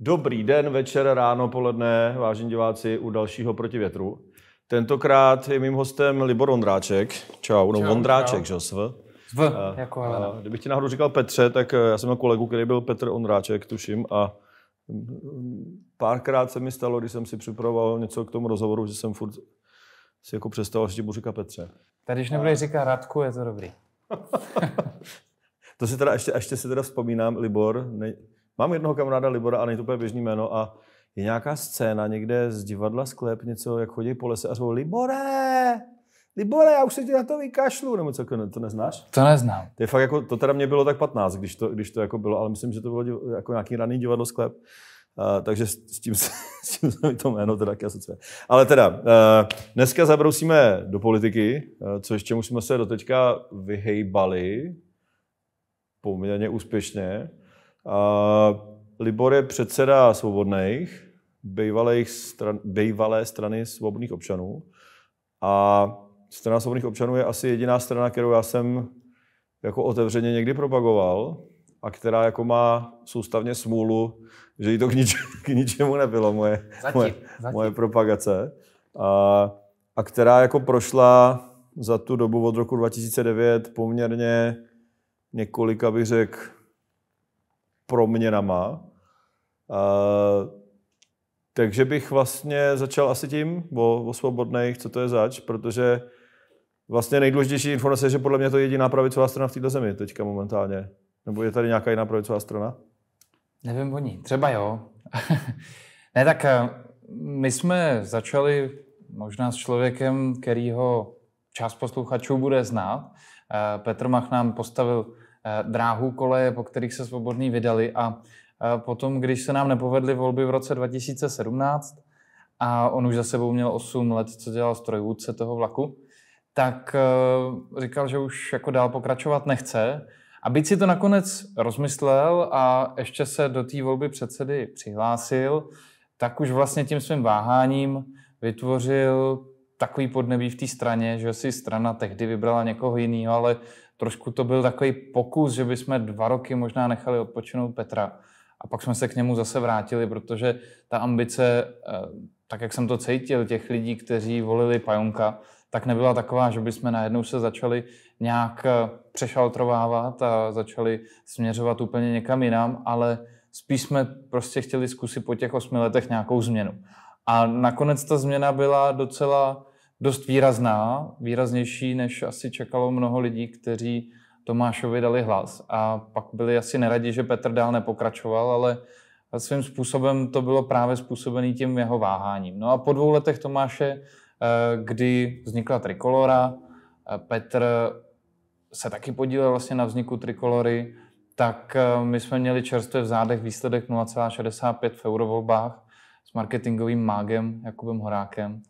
Dobrý den, večer, ráno, poledne, vážení diváci, u dalšího protivětru. Tentokrát je mým hostem Libor Ondráček. Čau, no Ondráček, že sv. Zv, a, jako a, Kdybych ti náhodou říkal Petře, tak eh, já jsem měl kolegu, který byl Petr Ondráček, tuším, a mm, mm, párkrát se mi stalo, když jsem si připravoval něco k tomu rozhovoru, že jsem furt si jako přestal, že ti budu říkat Petře. Tady, když nebudeš říkat Radku, je to dobrý. to si teda, ještě, ještě si teda vzpomínám, Libor, ne, Mám jednoho kamaráda Libora a není to úplně běžný jméno a je nějaká scéna někde z divadla sklep, něco, jak chodí po lese a řekl Libore! Libore, já už se ti na to vykašlu, nebo co, to neznáš? To neznám. To je fakt jako, to teda mě bylo tak 15, když to, když to jako bylo, ale myslím, že to bylo jako nějaký raný divadlo sklep. Uh, takže s, s tím, se, s tím se mi to jméno teda taky asociuje. Ale teda, uh, dneska zabrousíme do politiky, uh, eh, což čemu jsme se doteďka vyhejbali poměrně úspěšně. Libor je předseda svobodných, bývalých stran, bývalé strany svobodných občanů. A strana svobodných občanů je asi jediná strana, kterou já jsem jako otevřeně někdy propagoval a která jako má soustavně smůlu, že jí to k, nič, k ničemu nebylo, moje, zatím, moje, zatím. moje propagace. A, a která jako prošla za tu dobu od roku 2009 poměrně několika, bych řekl, proměnama. Uh, takže bych vlastně začal asi tím o, o svobodných, co to je zač, protože vlastně nejdůležitější informace je, že podle mě to je jediná pravicová strana v této zemi teďka momentálně. Nebo je tady nějaká jiná pravicová strana? Nevím o ní. Třeba jo. ne, tak eh, my jsme začali možná s člověkem, kterýho část posluchačů bude znát. Eh, Petr Mach nám postavil Eh, dráhů koleje, po kterých se svobodní vydali a eh, potom, když se nám nepovedly volby v roce 2017 a on už za sebou měl 8 let, co dělal strojvůdce toho vlaku, tak eh, říkal, že už jako dál pokračovat nechce. A byť si to nakonec rozmyslel a ještě se do té volby předsedy přihlásil, tak už vlastně tím svým váháním vytvořil takový podnebí v té straně, že si strana tehdy vybrala někoho jiného, ale trošku to byl takový pokus, že bychom dva roky možná nechali odpočinout Petra a pak jsme se k němu zase vrátili, protože ta ambice, eh, tak jak jsem to cítil, těch lidí, kteří volili Pajonka, tak nebyla taková, že bychom najednou se začali nějak eh, přešaltrovávat a začali směřovat úplně někam jinam, ale spíš jsme prostě chtěli zkusit po těch osmi letech nějakou změnu. A nakonec ta změna byla docela dost výrazná, výraznější, než asi čekalo mnoho lidí, kteří Tomášovi dali hlas. A pak byli asi neradi, že Petr dál nepokračoval, ale svým způsobem to bylo právě způsobený tím jeho váháním. No a po dvou letech Tomáše, eh, kdy vznikla Trikolora, eh, Petr se taky podílel vlastně na vzniku Trikolory, tak eh, my jsme měli čerstvě v zádech výsledek 0,65 v eurovolbách s marketingovým mágem Jakubem Horákem.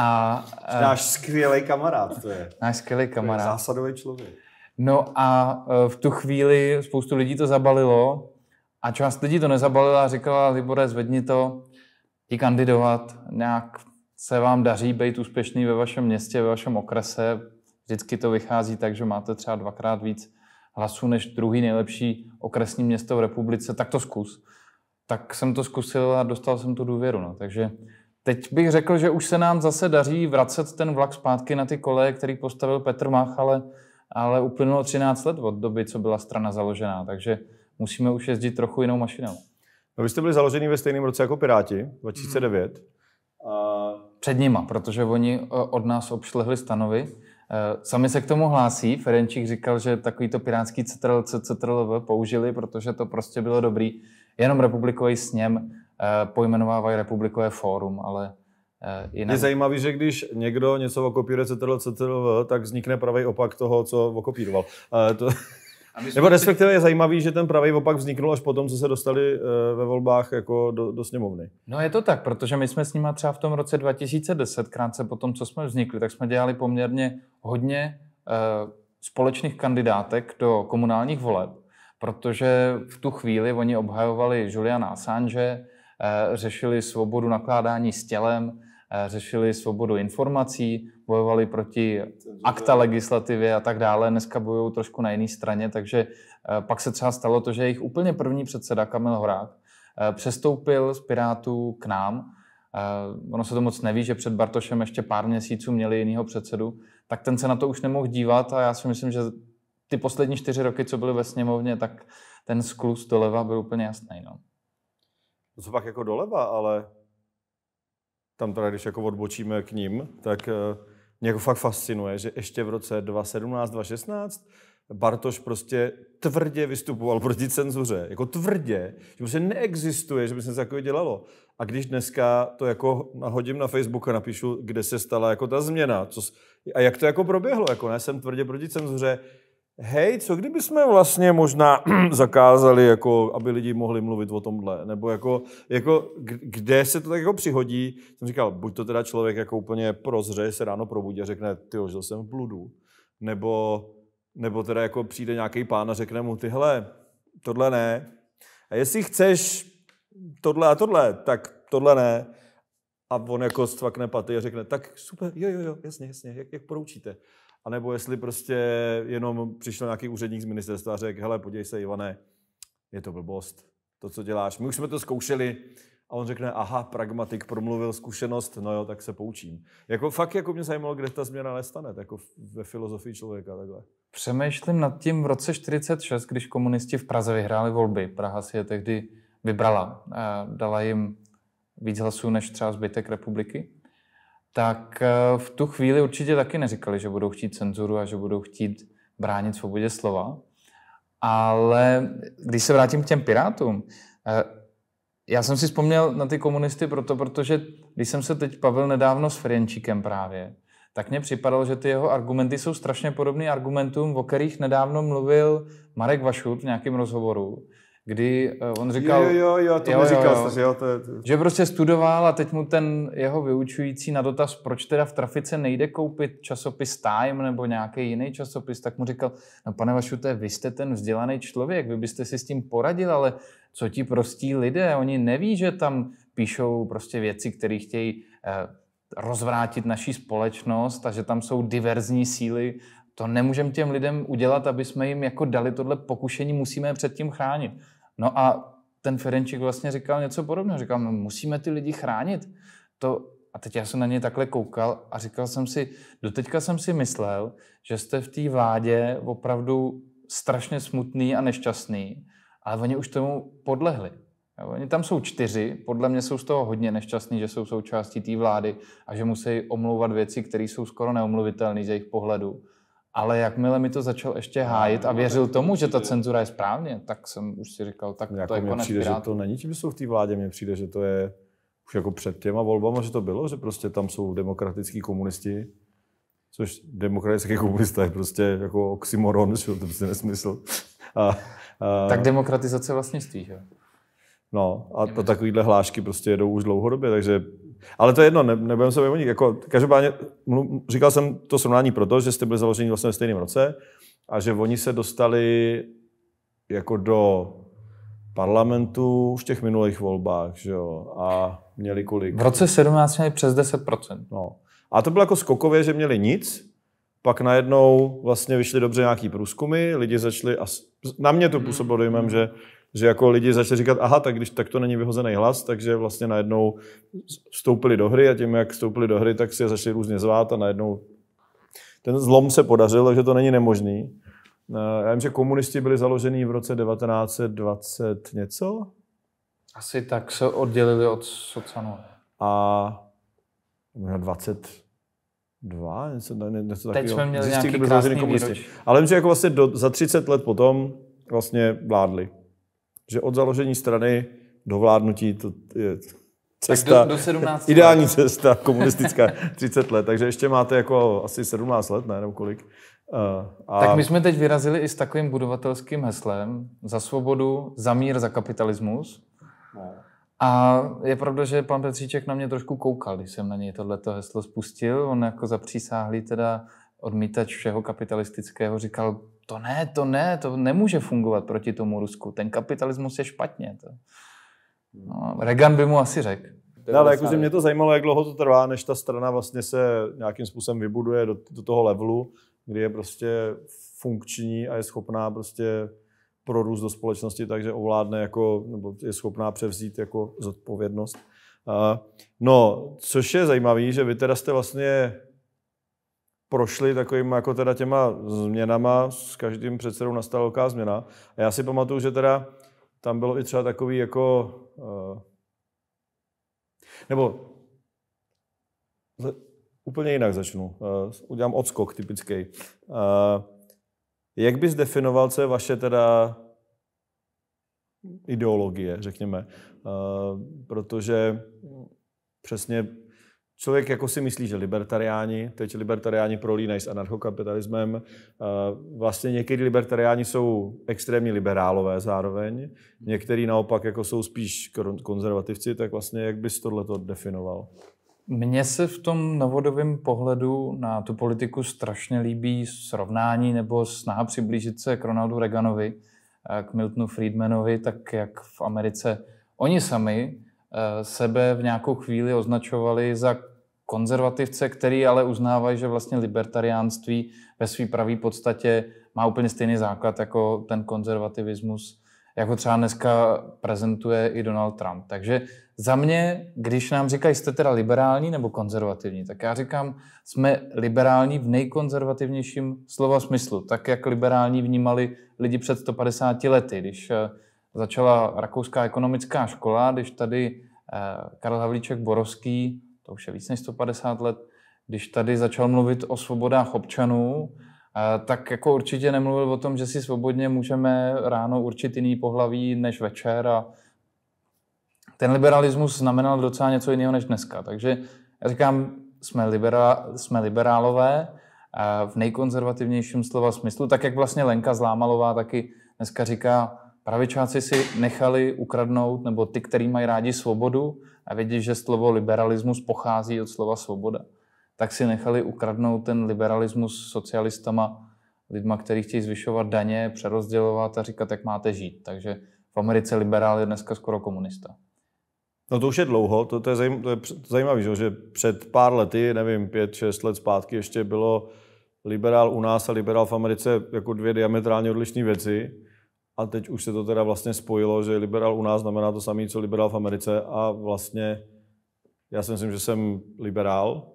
A, Náš skvělý kamarád to je. Náš skvělý kamarád. To je zásadový člověk. No a e, v tu chvíli spoustu lidí to zabalilo a část lidí to nezabalila a říkala, Libore, zvedni to, ti kandidovat, nějak se vám daří být úspěšný ve vašem městě, ve vašem okrese. Vždycky to vychází tak, že máte třeba dvakrát víc hlasů než druhý nejlepší okresní město v republice, tak to zkus. Tak jsem to zkusil a dostal jsem tu důvěru. No. Takže Teď bych řekl, že už se nám zase daří vracet ten vlak zpátky na ty koleje, který postavil Petr Mach, ale, ale uplynulo 13 let od doby, co byla strana založená, takže musíme už jezdit trochu jinou mašinou. No, vy jste byli založeni ve stejném roce jako Piráti, 2009. Mm. A... Před nima, protože oni eh, od nás obšlehli stanovy. Eh, sami se k tomu hlásí. Ferenčík říkal, že takovýto pirátský CTRL, CTRL použili, protože to prostě bylo dobrý. Jenom republikový sněm Eh, pojmenovávají republikové fórum, ale eh, Jinak. Je zajímavý, že když někdo něco okopíruje CTRL, CTRL, tak vznikne pravý opak toho, co okopíroval. Eh, to... Nebo respektive je zajímavý, že ten pravý opak vzniknul až potom, co se dostali ve volbách jako do, do sněmovny. No je to tak, protože my jsme s nima třeba v tom roce 2010, krátce po tom, co jsme vznikli, tak jsme dělali poměrně hodně uh, společných kandidátek do komunálních voleb, protože v tu chvíli oni obhajovali Juliana Assange, Eh, řešili svobodu nakládání s tělem, eh, řešili svobodu informací, bojovali proti akta legislativě a tak dále. Dneska bojují trošku na jiné straně, takže eh, pak se třeba stalo to, že jejich úplně první předseda Kamil Horák přestoupil z Pirátů k nám. Ono se to moc neví, že před Bartošem ještě pár měsíců měli jiného předsedu, tak ten se na to už nemohl dívat a já si myslím, že ty poslední čtyři roky, co byly ve sněmovně, tak ten sklus doleva byl úplně jasný. No to co pak jako doleva, ale tam teda, když jako odbočíme k ním, tak eh, mě jako fakt fascinuje, že ještě v roce 2017, 2016 Bartoš prostě tvrdě vystupoval proti cenzuře. Jako tvrdě. Že prostě neexistuje, že by se něco dělalo. A když dneska to jako nahodím na Facebook a napíšu, kde se stala jako ta změna, co, a jak to jako proběhlo, jako ne, jsem tvrdě proti cenzuře, hej, co kdyby jsme vlastně možná zakázali, jako, aby lidi mohli mluvit o tomhle, nebo jako, jako, kde se to tak jako přihodí, jsem říkal, buď to teda člověk jako úplně prozře, se ráno probudí a řekne, ty žil jsem v bludu, nebo, nebo teda jako přijde nějaký pán a řekne mu, tyhle, tohle ne, a jestli chceš tohle a tohle, tak tohle ne, a on jako stvakne paty a řekne, tak super, jo, jo, jo, jasně, jasně, jak, jak poroučíte. A nebo, jestli prostě jenom přišel nějaký úředník z ministerstva a řekl, hele, podívej se, Ivane, je to blbost, to, co děláš. My už jsme to zkoušeli a on řekne, aha, pragmatik promluvil zkušenost, no jo, tak se poučím. Jako fakt jako mě zajímalo, kde ta změna nestane, jako ve filozofii člověka takhle. Přemýšlím nad tím v roce 46, když komunisti v Praze vyhráli volby. Praha si je tehdy vybrala. Eh, dala jim víc hlasů než třeba zbytek republiky tak eh, v tu chvíli určitě taky neříkali, že budou chtít cenzuru a že budou chtít bránit svobodě slova. Ale když se vrátím k těm pirátům, eh, já jsem si vzpomněl na ty komunisty proto, protože když jsem se teď bavil nedávno s Ferenčíkem právě, tak mně připadalo, že ty jeho argumenty jsou strašně podobné argumentům, o kterých nedávno mluvil Marek Vašut v nějakém rozhovoru kdy eh, on říkal... Jo, jo, jo, to jo, říkal, jo, jo, že, jo, to je, to... Že prostě studoval a teď mu ten jeho vyučující na dotaz, proč teda v trafice nejde koupit časopis Time nebo nějaký jiný časopis, tak mu říkal, no pane Vašute, vy jste ten vzdělaný člověk, vy byste si s tím poradil, ale co ti prostí lidé, oni neví, že tam píšou prostě věci, které chtějí eh, rozvrátit naší společnost a že tam jsou diverzní síly, to nemůžeme těm lidem udělat, aby jsme jim jako dali tohle pokušení, musíme je před tím chránit. No a ten Ferenčík vlastně říkal něco podobného. Říkal, no musíme ty lidi chránit. To, a teď já jsem na něj takhle koukal a říkal jsem si, doteďka jsem si myslel, že jste v té vládě opravdu strašně smutný a nešťastný, ale oni už tomu podlehli. Oni tam jsou čtyři, podle mě jsou z toho hodně nešťastní, že jsou součástí té vlády a že musí omlouvat věci, které jsou skoro neomluvitelné z jejich pohledu. Ale jakmile mi to začal ještě hájit a no, věřil tomu, že ta cenzura je správně, tak jsem už si říkal, tak jako to je konec přijde, pirátů. že to není tím, že jsou v té vládě, mně přijde, že to je už jako před těma volbama, že to bylo, že prostě tam jsou demokratický komunisti, což demokratický komunista je prostě jako oxymoron, že to prostě nesmysl. A, a... Tak demokratizace vlastně že? No a, to takovýhle hlášky prostě jedou už dlouhodobě, takže ale to je jedno, ne, nebudeme se o Jako, každopádně říkal jsem to srovnání proto, že jste byli založeni vlastně v stejném roce a že oni se dostali jako do parlamentu v těch minulých volbách, že jo, a měli kolik? V roce 17 měli přes 10%. No. A to bylo jako skokově, že měli nic, pak najednou vlastně vyšly dobře nějaký průzkumy, lidi začali, a na mě to mhm. působilo dojmem, že že jako lidi začali říkat, aha, tak když tak to není vyhozený hlas, takže vlastně najednou vstoupili do hry a tím, jak vstoupili do hry, tak si je začali různě zvát a najednou ten zlom se podařil, takže to není nemožný. Eh, já vím, že komunisti byli založeni v roce 1920 něco? Asi tak se oddělili od socanů. A 22, něco, něco Teď takového. jsme měli Zjistili, nějaký krásný komunisti. Ale myslím, že jako vlastně do, za 30 let potom vlastně vládli že od založení strany do vládnutí to je cesta, tak do, do 17 ideální let. cesta komunistická, 30 let, takže ještě máte jako asi 17 let, ne, nebo kolik. Eh, a... Tak my jsme teď vyrazili i s takovým budovatelským heslem za svobodu, za mír, za kapitalismus. No. A je pravda, že pan Petříček na mě trošku koukal, když jsem na něj tohleto heslo spustil. On jako zapřísáhlý teda odmítač všeho kapitalistického říkal, to ne, to ne, to nemůže fungovat proti tomu Rusku. Ten kapitalismus je špatně. To. No, Reagan by mu asi řekl. No, ale jakože mě to zajímalo, jak dlouho to trvá, než ta strana vlastně se nějakým způsobem vybuduje do, do toho levelu, kdy je prostě funkční a je schopná prostě prorůst do společnosti, takže ovládne jako, nebo je schopná převzít jako zodpovědnost. Uh, no, což je zajímavé, že vy teda jste vlastně prošli takovým jako teda těma změnama, s každým předsedou nastala velká změna. A já si pamatuju, že teda tam bylo i třeba takový jako... Eh, nebo úplně jinak začnu. Eh, udělám odskok typický. Eh, jak bys definoval, co je vaše teda ideologie, řekněme? protože přesně člověk jako si myslí, že libertariáni, teď libertariáni prolínají s anarchokapitalismem, eh, vlastně někdy libertariáni jsou extrémní liberálové zároveň, některý naopak jako jsou spíš konzervativci, tak vlastně jak bys to definoval? Mně se v tom novodovém pohledu na tu politiku strašně líbí srovnání nebo snaha přiblížit se k Ronaldu Reaganovi, eh, k Miltonu Friedmanovi, tak jak v Americe oni sami eh, sebe v nějakou chvíli označovali za konzervativce, který ale uznávají, že vlastně libertariánství ve své pravé podstatě má úplně stejný základ jako ten konzervativismus, jako třeba dneska prezentuje i Donald Trump. Takže za mě, když nám říkají, jste teda liberální nebo konzervativní, tak já říkám, jsme liberální v nejkonzervativnějším slova smyslu. Tak, jak liberální vnímali lidi před 150 lety, když eh, začala rakouská ekonomická škola, když tady eh, Karl Havlíček Borovský to už je víc než 150 let, když tady začal mluvit o svobodách občanů, eh, tak jako určitě nemluvil o tom, že si svobodně můžeme ráno určit jiný pohlaví než večer a ten liberalismus znamenal docela něco jiného než dneska. Takže já říkám, jsme, libera, jsme liberálové eh, v nejkonzervativnějším slova smyslu, tak jak vlastně Lenka Zlámalová taky dneska říká, Pravičáci si nechali ukradnout, nebo ty, kteří mají rádi svobodu a vědí, že slovo liberalismus pochází od slova svoboda, tak si nechali ukradnout ten liberalismus socialistama, lidma, kteří chtějí zvyšovat daně, přerozdělovat a říkat, jak máte žít. Takže v Americe liberál je dneska skoro komunista. No to už je dlouho, to, to je, zajím, to je zajímavé, že před pár lety, nevím, pět, šest let zpátky ještě bylo liberál u nás a liberál v Americe jako dvě diametrálně odlišné věci. A teď už se to teda vlastně spojilo, že liberál u nás znamená to samé, co liberál v Americe a vlastně já si myslím, že jsem liberál,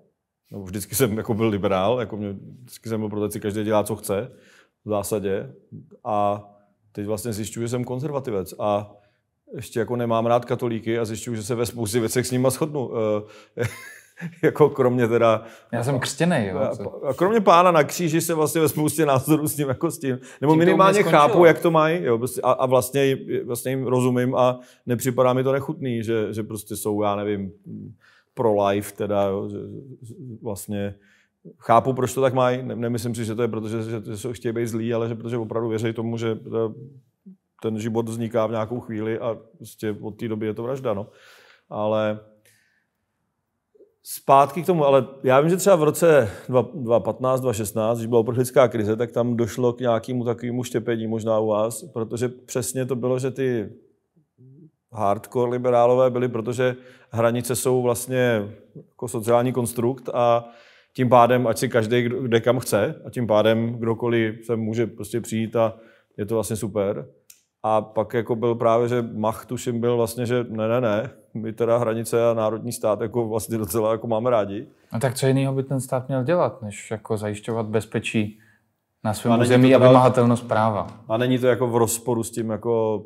No, vždycky jsem jako byl liberál, jako mě, vždycky jsem byl proteci, každý dělá, co chce v zásadě. A teď vlastně zjišťuju, že jsem konzervativec a ještě jako nemám rád katolíky a zjišťuju, že se ve spoustě věcech s nimi shodnu. Eh, jako kromě teda... Já jsem křtěný, jo. A, kromě pána na kříži se vlastně ve spoustě názorů s ním jako s tím. Nebo tím minimálně chápu, jak to mají, jo, prostě, a, a vlastně, vlastně jim rozumím a nepřipadá mi to nechutný, že, že prostě jsou, já nevím, pro life teda, jo, že, vlastně chápu, proč to tak mají. Ne, nemyslím si, že to je proto, že, že, že chtějí být zlí, ale že protože opravdu věří tomu, že ten život vzniká v nějakou chvíli a prostě od té doby je to vražda, no. Ale Zpátky k tomu, ale já vím, že třeba v roce 2015, 2016, když byla uprchlická krize, tak tam došlo k nějakému takovému štěpení možná u vás, protože přesně to bylo, že ty hardcore liberálové byli, protože hranice jsou vlastně jako sociální konstrukt a tím pádem, ať si každý jde kam chce a tím pádem kdokoliv se může prostě přijít a je to vlastně super. A pak jako byl právě, že Mach tuším byl vlastně, že ne, ne, ne, my teda hranice a národní stát jako vlastně docela jako máme rádi. A no tak co jiného by ten stát měl dělat, než jako zajišťovat bezpečí na svém území a, vymahatelnost práva. A není to jako v rozporu s tím jako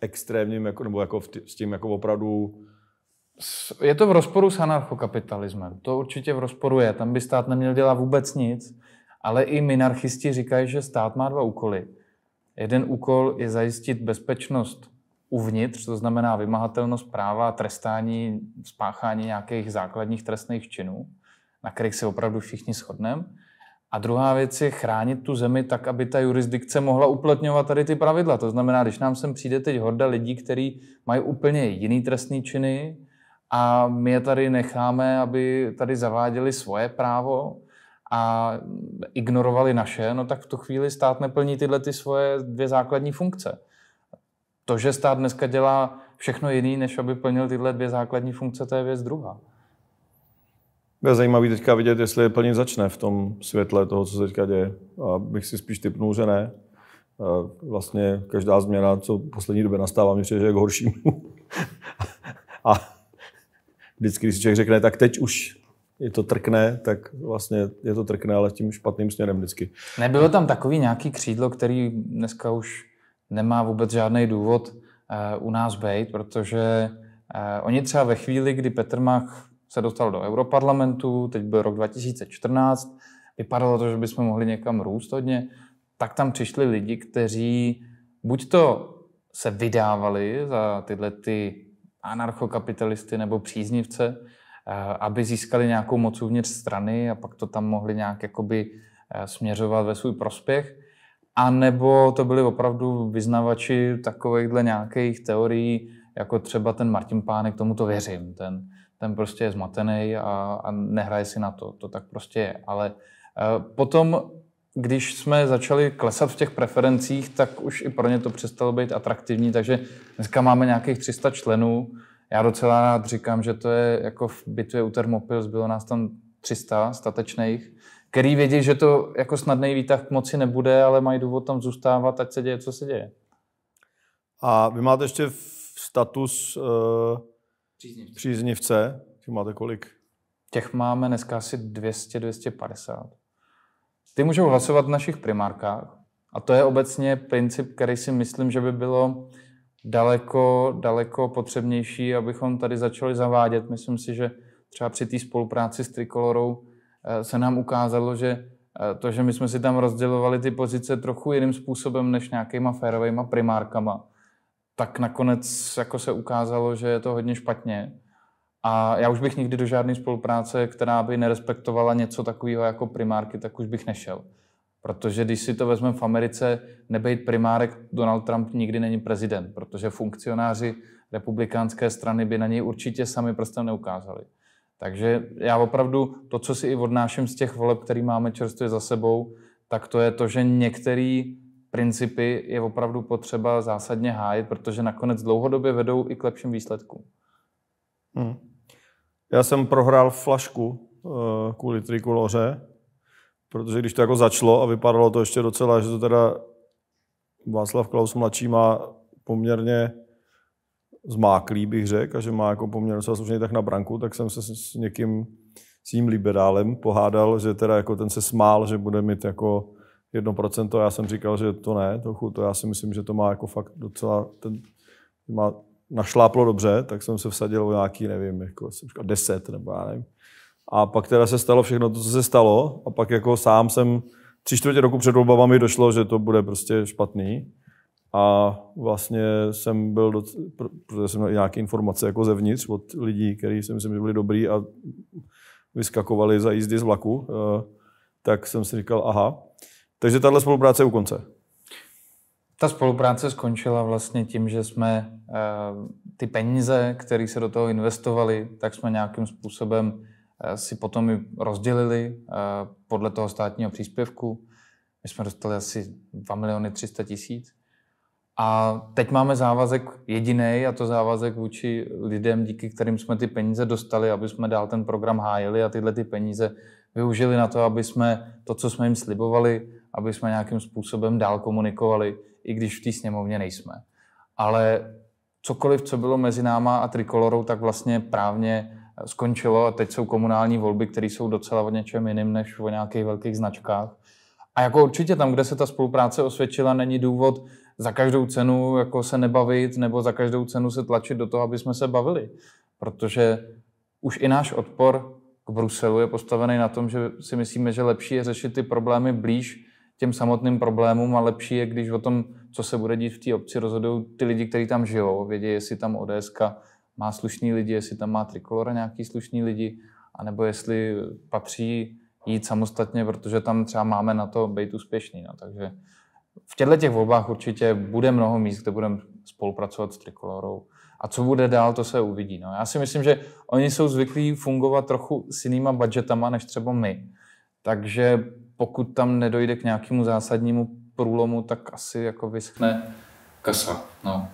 extrémním, jako, nebo jako tý, s tím jako opravdu... Je to v rozporu s anarchokapitalismem. To určitě v rozporu je. Tam by stát neměl dělat vůbec nic, ale i minarchisti říkají, že stát má dva úkoly. Jeden úkol je zajistit bezpečnost uvnitř, to znamená vymahatelnost práva, trestání, spáchání nějakých základních trestných činů, na kterých se opravdu všichni shodneme. A druhá věc je chránit tu zemi tak, aby ta jurisdikce mohla uplatňovat tady ty pravidla. To znamená, když nám sem přijde teď horda lidí, kteří mají úplně jiný trestný činy a my je tady necháme, aby tady zaváděli svoje právo a ignorovali naše, no tak v tu chvíli stát neplní tyhle ty svoje dvě základní funkce. To, že stát dneska dělá všechno jiný, než aby plnil tyhle dvě základní funkce, to je věc druhá. Je zajímavý teďka vidět, jestli je plnit začne v tom světle toho, co se teďka děje. A bych si spíš typnul, že ne. E, vlastně každá změna, co v poslední době nastává, mě přijde, že je k horšímu. a vždycky, když si člověk řekne, tak teď už je to trkne, tak vlastně je to trkne, ale tím špatným směrem vždycky. Nebylo tam takový nějaký křídlo, který dneska už nemá vůbec žádný důvod eh, u nás být, protože eh, oni třeba ve chvíli, kdy Petr Mach se dostal do Europarlamentu, teď byl rok 2014, vypadalo to, že bychom mohli někam růst hodně, tak tam přišli lidi, kteří buď to se vydávali za tyhle ty anarchokapitalisty nebo příznivce, eh, aby získali nějakou moc uvnitř strany a pak to tam mohli nějak jakoby směřovat ve svůj prospěch. A nebo to byli opravdu vyznavači takovýchhle nějakých teorií, jako třeba ten Martin Pánek, tomu to věřím, ten, ten prostě je zmatený a, a nehraje si na to, to tak prostě je. Ale e, potom, když jsme začali klesat v těch preferencích, tak už i pro ně to přestalo být atraktivní, takže dneska máme nějakých 300 členů. Já docela rád říkám, že to je jako v bitvě u Thermopil, bylo nás tam 300 statečných, který vědí, že to jako snadný výtah k moci nebude, ale mají důvod tam zůstávat, ať se děje, co se děje. A vy máte ještě status uh, příznivce. příznivce. Těch máte kolik? Těch máme dneska asi 200-250. Ty můžou hlasovat v našich primárkách. A to je obecně princip, který si myslím, že by bylo daleko, daleko potřebnější, abychom tady začali zavádět. Myslím si, že třeba při té spolupráci s Trikolorou Eh, se nám ukázalo, že eh, to, že my jsme si tam rozdělovali ty pozice trochu jiným způsobem než nějakýma férovými primárkama, tak nakonec jako se ukázalo, že je to hodně špatně. A já už bych nikdy do žádné spolupráce, která by nerespektovala něco takového jako primárky, tak už bych nešel. Protože když si to vezmeme v Americe, nebejt primárek, Donald Trump nikdy není prezident, protože funkcionáři republikánské strany by na něj určitě sami prstem neukázali. Takže já opravdu to, co si i odnáším z těch voleb, které máme čerstvě za sebou, tak to je to, že některé principy je opravdu potřeba zásadně hájit, protože nakonec dlouhodobě vedou i k lepším výsledkům. Hmm. Já jsem prohrál flašku eh, kvůli trikuloře, protože když to jako začalo a vypadalo to ještě docela, že to teda Václav Klaus mladší má poměrně zmáklý, bych řekl, a že má jako poměrně docela slušný tak na branku, tak jsem se s někým, s tím liberálem pohádal, že teda jako ten se smál, že bude mít jako jedno procento, já jsem říkal, že to ne, trochu, to já si myslím, že to má jako fakt docela, ten, má našláplo dobře, tak jsem se vsadil o nějaký, nevím, jako jsem říkal 10 nebo já nevím. A pak teda se stalo všechno to, co se stalo a pak jako sám jsem tři čtvrtě roku před volbami došlo, že to bude prostě špatný. A vlastně jsem byl, doc- protože jsem měl nějaké informace jako zevnitř od lidí, kteří si myslím, že byli dobrý a vyskakovali za jízdy z vlaku, eh, tak jsem si říkal, aha. Takže tahle spolupráce je u konce. Ta spolupráce skončila vlastně tím, že jsme eh, ty peníze, které se do toho investovali, tak jsme nějakým způsobem eh, si potom i rozdělili podle toho státního příspěvku. My jsme dostali asi 2 miliony 300 tisíc a teď máme závazek jediný, a to závazek vůči lidem, díky kterým jsme ty peníze dostali, aby jsme dál ten program hájili a tyhle ty peníze využili na to, aby jsme to, co jsme jim slibovali, aby jsme nějakým způsobem dál komunikovali, i když v té sněmovně nejsme. Ale cokoliv, co bylo mezi náma a Trikolorou, tak vlastně právně skončilo a teď jsou komunální volby, které jsou docela o něčem jiným než o nějakých velkých značkách. A jako určitě tam, kde se ta spolupráce osvědčila, není důvod za každou cenu jako se nebavit nebo za každou cenu se tlačit do toho, aby jsme se bavili. Protože už i náš odpor k Bruselu je postavený na tom, že si myslíme, že lepší je řešit ty problémy blíž těm samotným problémům a lepší je, když o tom, co se bude dít v té obci, rozhodují ty lidi, kteří tam žijou, vědí, jestli tam ODS má slušní lidi, jestli tam má trikolora nějaký slušní lidi, anebo jestli patří jít samostatně, protože tam třeba máme na to být úspěšný. No. Takže v těchto těch volbách určitě bude mnoho míst, kde budeme spolupracovat s Trikolorou. A co bude dál, to se uvidí. No. Já si myslím, že oni jsou zvyklí fungovat trochu s jinýma budgetama než třeba my. Takže pokud tam nedojde k nějakému zásadnímu průlomu, tak asi jako vyschne kasa. No.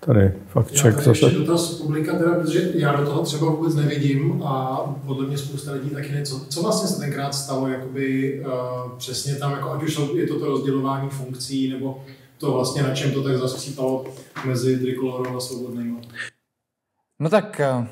Tady fakt ček já tady Ještě dotaz publika, teda, protože já do toho třeba vůbec nevidím a podle mě spousta lidí taky něco. Co, co vlastně se tenkrát stalo jakoby, uh, přesně tam, jako, ať už je to to rozdělování funkcí, nebo to vlastně na čem to tak zaskřípalo mezi Trikolorou a Svobodným? No tak, eh,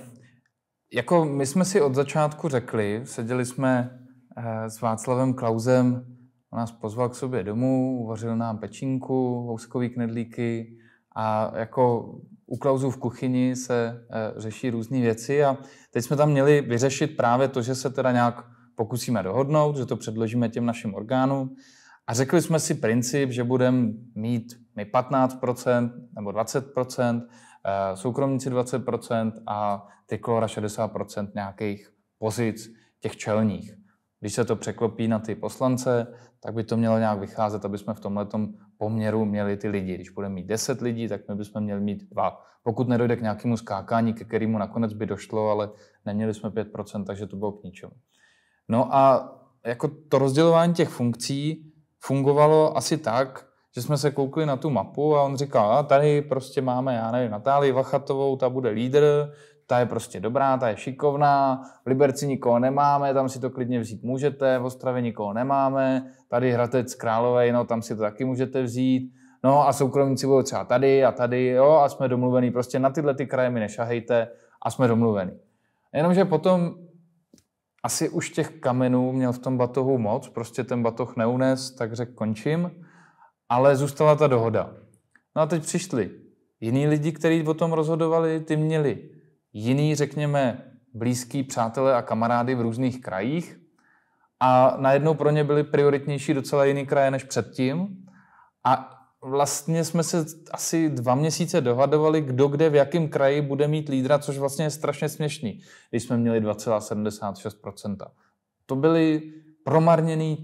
jako my jsme si od začátku řekli, seděli jsme eh, s Václavem Klausem, on nás pozval k sobě domů, uvařil nám pečinku, houskový knedlíky, a jako u Klauzu v kuchyni se eh, řeší různé věci a teď jsme tam měli vyřešit právě to, že se teda nějak pokusíme dohodnout, že to předložíme těm našim orgánům a řekli jsme si princip, že budeme mít my 15% nebo 20%, eh, soukromníci 20% a ty klora 60% nějakých pozic těch čelních. Když se to překlopí na ty poslance, tak by to mělo nějak vycházet, aby jsme v tomhle poměru měli ty lidi. Když budeme mít 10 lidí, tak my bychom měli mít dva. Pokud nedojde k nějakému skákání, ke kterému nakonec by došlo, ale neměli jsme 5%, takže to bylo k ničemu. No a jako to rozdělování těch funkcí fungovalo asi tak, že jsme se koukli na tu mapu a on říkal, a tady prostě máme, já nevím, Natálii Vachatovou, ta bude lídr, ta je prostě dobrá, ta je šikovná, v Liberci nikoho nemáme, tam si to klidně vzít můžete, v Ostravě nikoho nemáme, tady Hradec Králové, no tam si to taky můžete vzít, no a soukromníci budou třeba tady a tady, jo, a jsme domluvený, prostě na tyhle ty kraje mi nešahejte a jsme domluvený. Jenomže potom asi už těch kamenů měl v tom batohu moc, prostě ten batoh neunes, tak řekl končím, ale zůstala ta dohoda. No a teď přišli jiní lidi, kteří o tom rozhodovali, ty měli jiný, řekněme, blízký přátelé a kamarády v různých krajích a najednou pro ně byly prioritnější docela jiný kraje než předtím a vlastně jsme se asi dva měsíce dohadovali, kdo kde v jakém kraji bude mít lídra, což vlastně je strašně směšný, když jsme měli 2,76%. To byly promarněné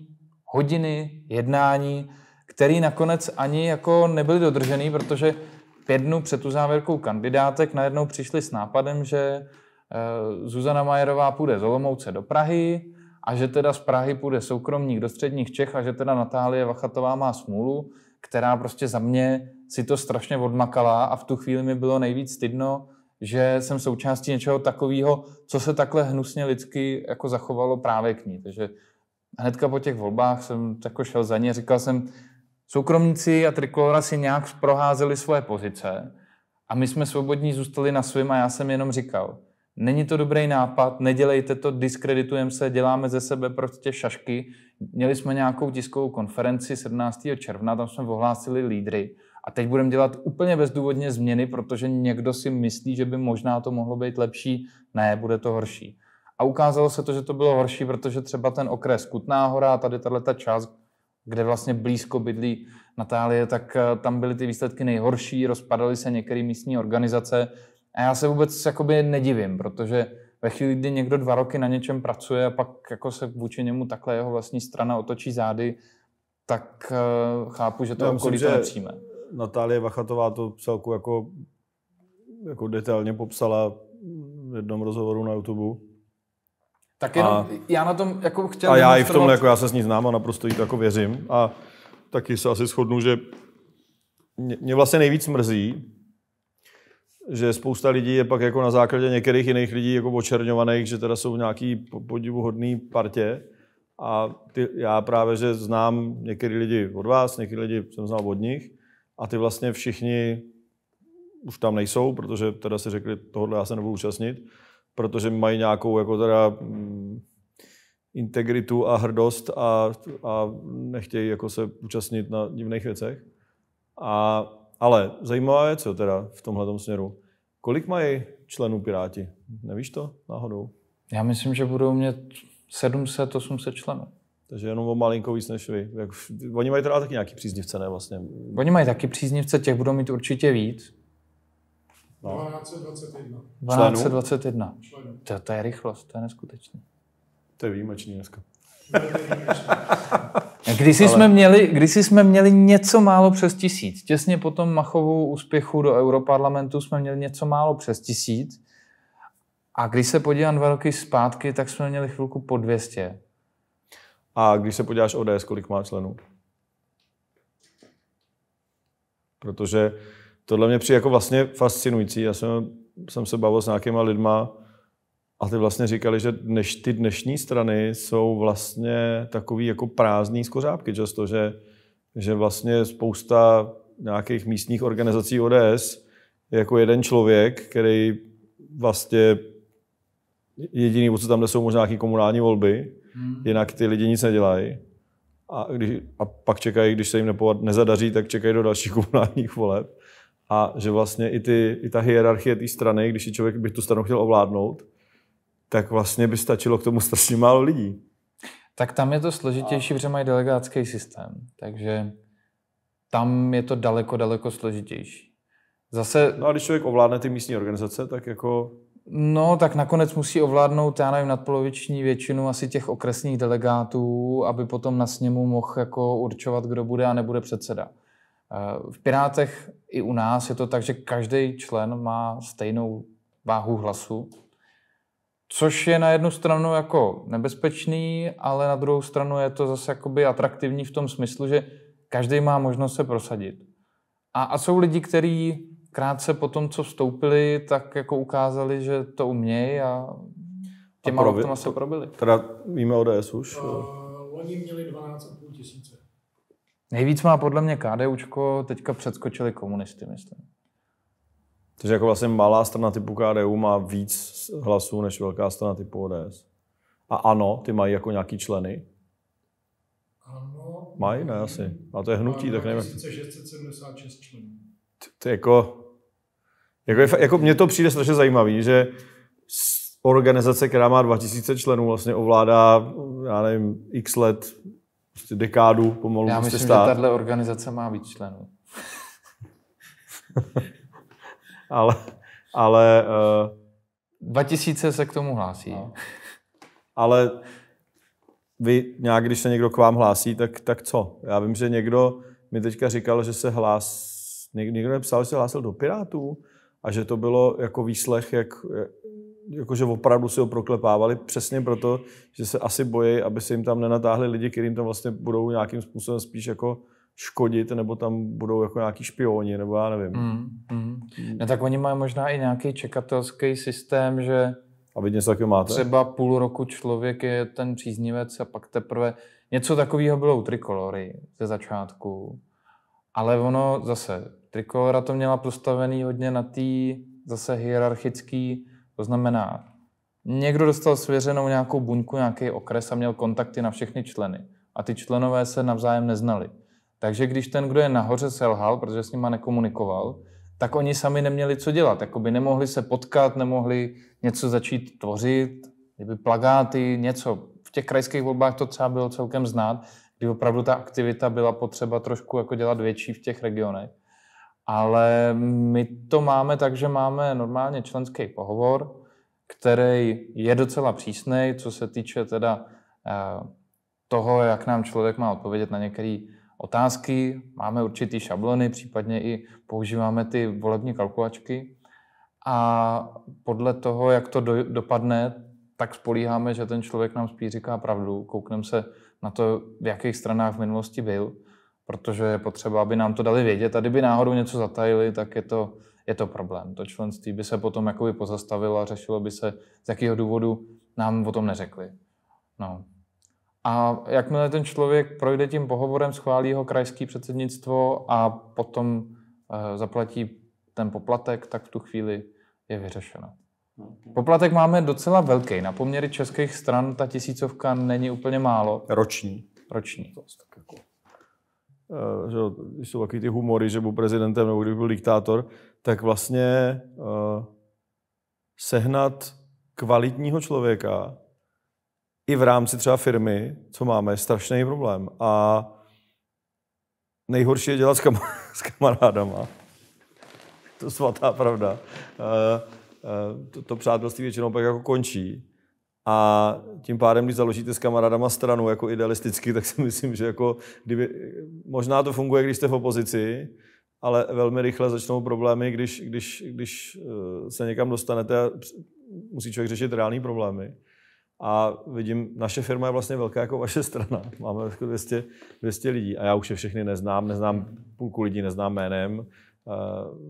hodiny jednání, které nakonec ani jako nebyly dodržené, protože pět dnů před tu závěrkou kandidátek najednou přišli s nápadem, že eh, Zuzana Majerová půjde z Olomouce do Prahy a že teda z Prahy půjde soukromník do středních Čech a že teda Natálie Vachatová má smůlu, která prostě za mě si to strašně odmakala a v tu chvíli mi bylo nejvíc stydno, že jsem součástí něčeho takového, co se takhle hnusně lidsky jako zachovalo právě k ní. Takže hnedka po těch volbách jsem jako šel za ně, říkal jsem, Soukromníci a Trikolora si nějak proházeli svoje pozice a my jsme svobodní zůstali na svým a já jsem jenom říkal, není to dobrý nápad, nedělejte to, diskreditujeme se, děláme ze sebe prostě šašky. Měli jsme nějakou tiskovou konferenci 17. června, tam jsme ohlásili lídry a teď budeme dělat úplně bezdůvodně změny, protože někdo si myslí, že by možná to mohlo být lepší, ne, bude to horší. A ukázalo se to, že to bylo horší, protože třeba ten okres Kutná hora, tady tato část, kde vlastně blízko bydlí Natálie, tak eh, tam byly ty výsledky nejhorší, rozpadaly se některé místní organizace a já se vůbec jakoby nedivím, protože ve chvíli, kdy někdo dva roky na něčem pracuje a pak jako se vůči němu takhle jeho vlastní strana otočí zády, tak eh, chápu, že to já okolí myslím, to nepřijme. Natálie Vachatová to celku jako, jako detailně popsala v jednom rozhovoru na YouTube tak jenom, a, já na tom jako chtěl... A já i v tom jako já se s ní znám a naprosto jí to jako věřím. A taky se asi shodnu, že mě, mě vlastně nejvíc mrzí, že spousta lidí je pak jako na základě některých jiných lidí jako očerňovaných, že teda jsou v nějaký podivuhodný partě. A ty, já právě, že znám některý lidi od vás, některý lidi jsem znal od nich a ty vlastně všichni už tam nejsou, protože teda si řekli, tohle já se nebudu účastnit protože mají nějakou jako teda mm, integritu a hrdost a, a nechtějí jako se účastnit na divných věcech. A, ale zajímavá je co teda v tomhle směru. Kolik mají členů Piráti? Nevíš to náhodou? Já myslím, že budou mít 700, 800 členů. Takže jenom o malinko víc než vy. Jak, oni mají teda taky nějaký příznivce, ne vlastně? Oni mají taky příznivce, těch budou mít určitě víc. 1221. No. 1221. To, to je rychlost, to je neskutečné. To je výjimečný dneska. Když jsme, měli, když jsme měli něco málo přes tisíc, těsně po tom Machovu úspěchu do Europarlamentu jsme měli něco málo přes tisíc a když se podívám dva roky zpátky, tak jsme měli chvilku po 200. A když se podíváš ODS, kolik má členů? Protože tohle mě přijde jako vlastně fascinující. Já jsem, jsem se bavil s nějakýma lidma a ty vlastně říkali, že dneš, ty dnešní strany jsou vlastně takový jako prázdný skořápky často, že, že vlastně spousta nějakých místních organizací ODS je jako jeden člověk, který vlastně jediný, co tam jsou možná nějaké komunální volby, hmm. jinak ty lidi nic nedělají. A, když, a pak čekají, když se jim nepoved, nezadaří, tak čekají do dalších komunálních voleb a že vlastně i, ty, i ta hierarchie té strany, když si člověk by tu stranu chtěl ovládnout, tak vlastně by stačilo k tomu strašně málo lidí. Tak tam je to složitější, protože mají delegátský systém, takže tam je to daleko, daleko složitější. Zase... No a když člověk ovládne ty místní organizace, tak jako... No, tak nakonec musí ovládnout, já nevím, nadpoloviční většinu asi těch okresních delegátů, aby potom na sněmu mohl jako určovat, kdo bude a nebude předseda. Eh, v Pirátech i u nás je to tak, že každý člen má stejnou váhu hlasu, což je na jednu stranu jako nebezpečný, ale na druhou stranu je to zase jakoby atraktivní v tom smyslu, že každý má možnost se prosadit. A, a jsou lidi, kteří krátce po tom, co vstoupili, tak jako ukázali, že to umějí a těma a probi- se probili. Teda víme DS už? Uh, oni měli 12,5 tisíce. Nejvíc má podle mě KDUčko, teďka předskočili komunisty, myslím. Takže jako vlastně malá strana typu KDU má víc hlasů než velká strana typu ODS. A ano, ty mají jako nějaký členy? Ano. Mají? Ne, asi. A to je hnutí, tak nevím. 676 členů. To je jako... Jako, jako mně to přijde strašně zajímavý, že organizace, která má 2000 členů, vlastně ovládá, já nevím, x let prostě dekádu pomalu Já prostě myslím, stát. že tahle organizace má víc členů. ale, ale... Uh, eh, 2000 se k tomu hlásí. No. Ale vy nějak, když se někdo k vám hlásí, tak, tak co? Já vím, že někdo mi teďka říkal, že se hlás... Někdo mi psal, že se hlásil do Pirátů a že to bylo jako výslech, jak, jakože opravdu si ho proklepávali přesně proto, že se asi bojí, aby se jim tam nenatáhli lidi, kterým tam vlastně budou nějakým způsobem spíš jako škodit, nebo tam budou jako nějaký špioni, nebo já nevím. Mm, mm. No tak oni mají možná i nějaký čekatelský systém, že a vy něco takového máte? Třeba půl roku člověk je ten příznivec a pak teprve... Něco takového bylo u Trikolory ze začátku. Ale ono zase, Trikolora to měla postavený hodně na té zase hierarchické to znamená, někdo dostal svěřenou nějakou buňku, nějaký okres a měl kontakty na všechny členy. A ty členové se navzájem neznali. Takže když ten, kdo je nahoře, selhal, protože s nima nekomunikoval, tak oni sami neměli co dělat. Jakoby nemohli se potkat, nemohli něco začít tvořit, kdyby plagáty, něco. V těch krajských volbách to třeba bylo celkem znát, kdy opravdu ta aktivita byla potřeba trošku jako dělat větší v těch regionech. Ale my to máme tak, že máme normálně členský pohovor, který je docela přísný, co se týče teda eh, toho, jak nám člověk má odpovědět na některé otázky. Máme určitý šablony, případně i používáme ty volební kalkulačky. A podle toho, jak to do, dopadne, tak spolíháme, že ten člověk nám spíš říká pravdu. Koukneme se na to, v jakých stranách v minulosti byl protože je potřeba, aby nám to dali vědět a kdyby náhodou něco zatajili, tak je to, je to problém. To členství by se potom jakoby pozastavilo a řešilo by se, z jakého důvodu nám o tom neřekli. No. A jakmile ten člověk projde tím pohovorem, schválí ho krajské předsednictvo a potom e, zaplatí ten poplatek, tak v tu chvíli je vyřešeno. Poplatek máme docela velký. Na poměry českých stran ta tisícovka není úplně málo. Roční. Roční. To jako Eh, že jsou takový ty humory, že byl prezidentem nebo kdyby byl diktátor, tak vlastně uh, sehnat kvalitního člověka i v rámci třeba firmy, co máme, je strašný problém. A nejhorší je dělat s, kam- s kamarádama. To svatá pravda. Uh, uh, to, to přátelství většinou pak jako končí. A tím pádem, když založíte s kamarádama stranu jako idealisticky, tak si myslím, že jako kdyby, možná to funguje, když jste v opozici, ale velmi rychle začnou problémy, když, když, když eh, se někam dostanete a musí člověk řešit reální problémy. A vidím, naše firma je vlastně velká jako vaše strana. Máme 200, jako 200 lidí a já už je všechny neznám, neznám půlku lidí, neznám jménem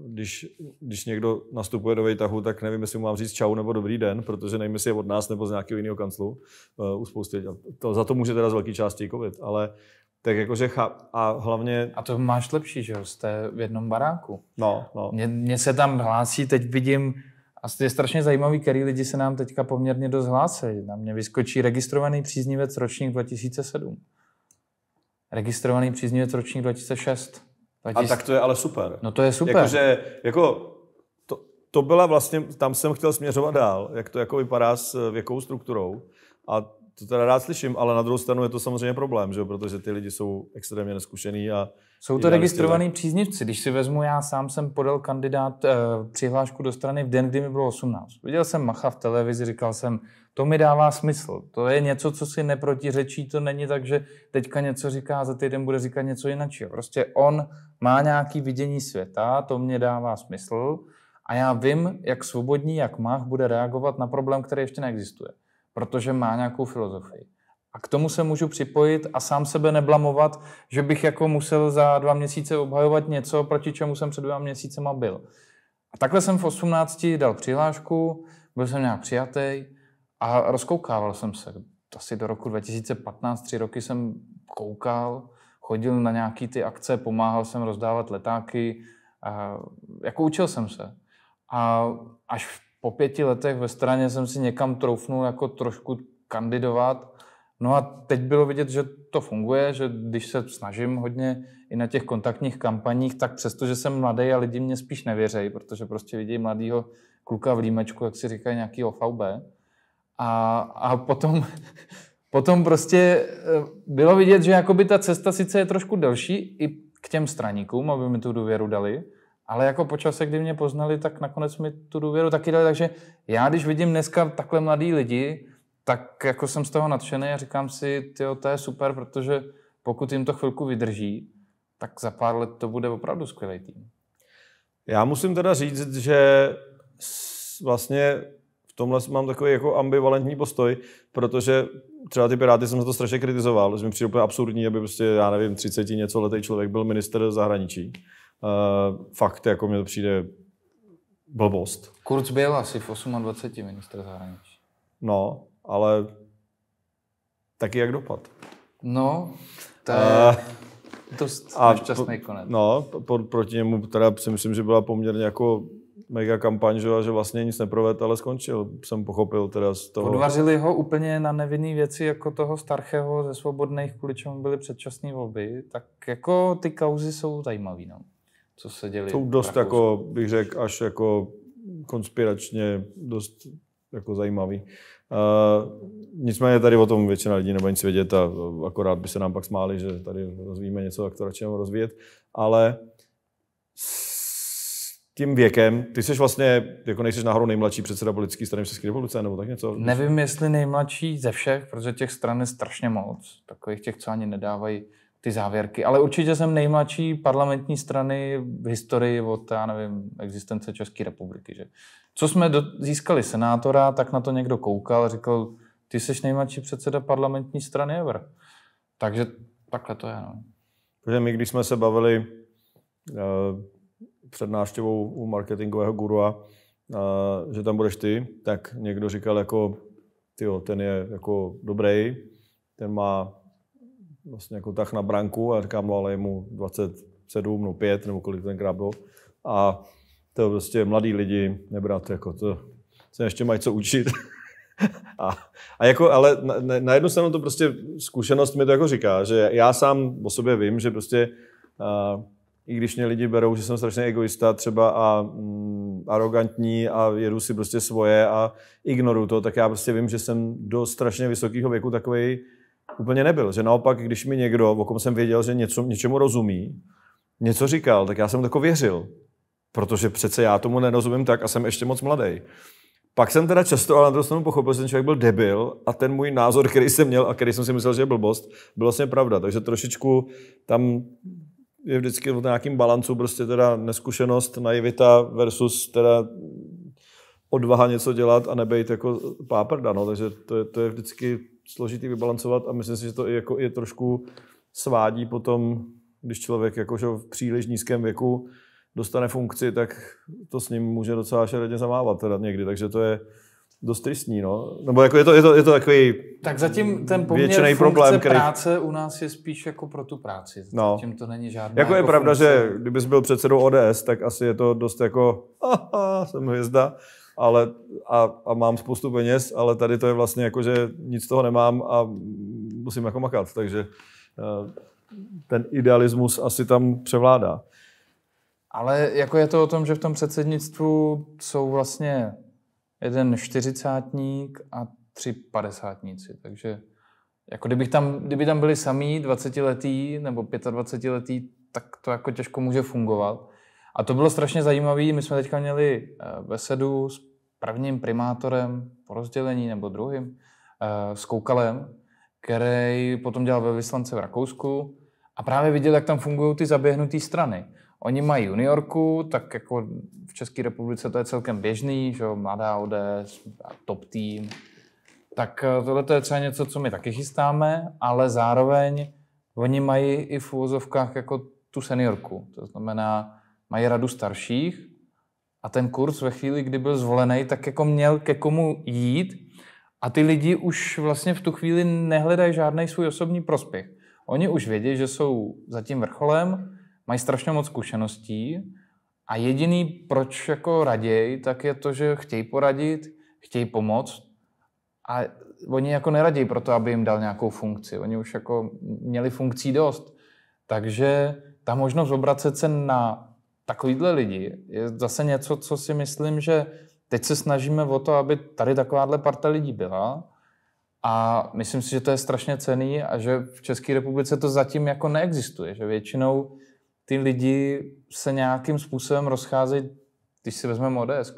když, když někdo nastupuje do vejtahu, tak nevím, jestli mu mám říct čau nebo dobrý den, protože nevím, jestli je od nás nebo z nějakého jiného kanclu. Eh, u spousty, to, za to může teda z velké části covid, ale tak jakože cháp, a hlavně... A to máš lepší, že jo, jste v jednom baráku. No, no. Mě, mě se tam hlásí, teď vidím, a je strašně zajímavý, který lidi se nám teďka poměrně dost hlásí. Na mě vyskočí registrovaný příznivec ročník 2007. Registrovaný příznivec ročník 2006 a, a tak to je ale super. No to je super. Jakože, jako, to, to byla vlastně, tam jsem chtěl směřovat dál, jak to jako vypadá s eh, věkovou strukturou. A to teda rád slyším, ale na druhou stranu je to samozřejmě problém, že? protože ty lidi jsou extrémně neskušený a jsou to registrovaní příznivci. Když si vezmu, já sám jsem podal kandidát e, přihlášku do strany v den, kdy mi bylo 18. Viděl jsem Macha v televizi, říkal jsem, to mi dává smysl. To je něco, co si neprotiřečí. To není tak, že teďka něco říká za týden bude říkat něco jiného. Prostě on má nějaký vidění světa, to mě dává smysl. A já vím, jak svobodní, jak Mach bude reagovat na problém, který ještě neexistuje. Protože má nějakou filozofii. A k tomu se můžu připojit a sám sebe neblamovat, že bych jako musel za dva měsíce obhajovat něco, proti čemu jsem před dvěma měsícema byl. A takhle jsem v 18 dal přihlášku, byl jsem nějak přijatý a rozkoukával jsem se. Asi do roku 2015, tři roky jsem koukal, chodil na nějaký ty akce, pomáhal jsem rozdávat letáky, a jako učil jsem se. A až po pěti letech ve straně jsem si někam troufnul jako trošku kandidovat No a teď bylo vidět, že to funguje, že když se snažím hodně i na těch kontaktních kampaních, tak přesto, že jsem mladý a lidi mě spíš nevěřejí, protože prostě vidí mladýho kluka v límečku, jak si říká nějaký OVB. A, a potom, potom prostě eh, bylo vidět, že jakoby ta cesta sice je trošku delší i k těm straníkům, aby mi tu důvěru dali, ale jako počas kdy mě poznali, tak nakonec mi tu důvěru taky dali. Takže já, když vidím dneska takhle mladý lidi, tak jako jsem z toho nadšený a říkám si, tyjo, to je super, protože pokud jim to chvilku vydrží, tak za pár let to bude opravdu skvělý tým. Já musím teda říct, že vlastně v tomhle mám takový jako ambivalentní postoj, protože třeba ty Piráty jsem za to strašně kritizoval, že mi přijde úplně absurdní, aby prostě, já nevím, 30 něco letý člověk byl minister zahraničí. Uh, fakt, jako mě to přijde blbost. Kurz byl asi v 28 minister zahraničí. No, ale taky jak dopad. No, to je dost eh, a nešťastný konec. No, po, proti němu teda si myslím, že byla poměrně jako mega kampaň, že, že vlastně nic neprovedl, ale skončil, jsem pochopil teda z toho. Podvařili ho úplně na nevinné věci, jako toho starchého ze svobodných, kvůli čemu byly předčasné volby, tak jako ty kauzy jsou zajímavé, no. Co se děli? Jsou dost jako, bych řekl, až jako konspiračně dost jako zajímavý. Uh, nicméně tady o tom většina lidí nebo nic vědět a akorát by se nám pak smáli, že tady rozvíjíme něco, tak to radši rozvíjet, ale s tím věkem, ty jsi vlastně, jako nejsi náhodou nejmladší předseda politické strany v České republice, nebo tak něco? Nevím, jestli nejmladší ze všech, protože těch stran je strašně moc. Takových těch, co ani nedávají ty závěrky. Ale určitě jsem nejmladší parlamentní strany v historii od, já nevím, existence České republiky. Že? Co jsme do, získali senátora, tak na to někdo koukal a řekl, ty jsi nejmladší předseda parlamentní strany ever. Takže takhle to je. No. Protože my, když jsme se bavili uh, před návštěvou u marketingového gurua, uh, eh, že tam budeš ty, tak někdo říkal jako, ty, ten je jako dobrý, ten má vlastně jako tah na branku a říkám, no ale je mu 27, no 5, nebo kolik tenkrát bylo. A to prostě mladí lidi nebrat, jako to se ještě mají co učit. a, a jako, ale na, na, na jednu stranu to prostě zkušenost mi to jako říká, že já sám o sobě vím, že prostě a, i když mě lidi berou, že jsem strašně egoista třeba a mm, arrogantní a jedu si prostě svoje a ignoruju to, tak já prostě vím, že jsem do strašně vysokého věku takový úplně nebyl. Že naopak, když mi někdo, o kom jsem věděl, že něco, něčemu rozumí, něco říkal, tak já jsem takový věřil. Protože přece já tomu nerozumím tak a jsem ještě moc mladý. Pak jsem teda často, ale na druhou stranu pochopil, že ten člověk byl debil a ten můj názor, který jsem měl a který jsem si myslel, že je blbost, byl vlastně pravda. Takže trošičku tam je vždycky v nějakém balancu prostě teda neskušenost, naivita versus teda odvaha něco dělat a nebejt jako páprda, no. Takže to je, to je vždycky složitý vybalancovat a myslím si, že to i jako je trošku svádí potom, když člověk jakože v příliš nízkém věku dostane funkci, tak to s ním může docela šeredně zamávat teda někdy, takže to je dost tristní, no. Nebo jako je to, je to, je to takový Tak zatím ten poměr problém, který... práce u nás je spíš jako pro tu práci. No. to není žádná Jako, jako je pravda, funkce. že kdybys byl předsedou ODS, tak asi je to dost jako aha, jsem hvězda ale, a, a, mám spoustu peněz, ale tady to je vlastně jako, že nic toho nemám a musím jako makat. Takže eh, ten idealismus asi tam převládá. Ale jako je to o tom, že v tom předsednictvu jsou vlastně jeden čtyřicátník a tři padesátníci, takže jako kdybych tam, kdyby tam byli samý 20 letý nebo 25 letý, tak to jako těžko může fungovat. A to bylo strašně zajímavé. My jsme teďka měli eh, besedu s prvním primátorem po rozdělení nebo druhým, eh, s Koukalem, který potom dělal ve vyslance v Rakousku a právě viděl, jak tam fungují ty zaběhnuté strany. Oni mají juniorku, tak jako v České republice to je celkem běžný, že mladá ODS, top tým. Tak eh, tohle je třeba něco, co my taky chystáme, ale zároveň oni mají i v úvozovkách jako tu seniorku. To znamená, mají radu starších a ten kurz ve chvíli, kdy byl zvolený, tak jako měl ke komu jít a ty lidi už vlastně v tu chvíli nehledají žádný svůj osobní prospěch. Oni už vědí, že jsou za tím vrcholem, mají strašně moc zkušeností a jediný, proč jako raději, tak je to, že chtějí poradit, chtějí pomoct a oni jako neradějí pro to, aby jim dal nějakou funkci. Oni už jako měli funkcí dost. Takže ta možnost obracet se na takovýhle lidi je zase něco, co si myslím, že teď se snažíme o to, aby tady takováhle parta lidí byla a myslím si, že to je strašně cený a že v České republice to zatím jako neexistuje, že většinou ty lidi se nějakým způsobem rozcházejí, když si vezmeme ods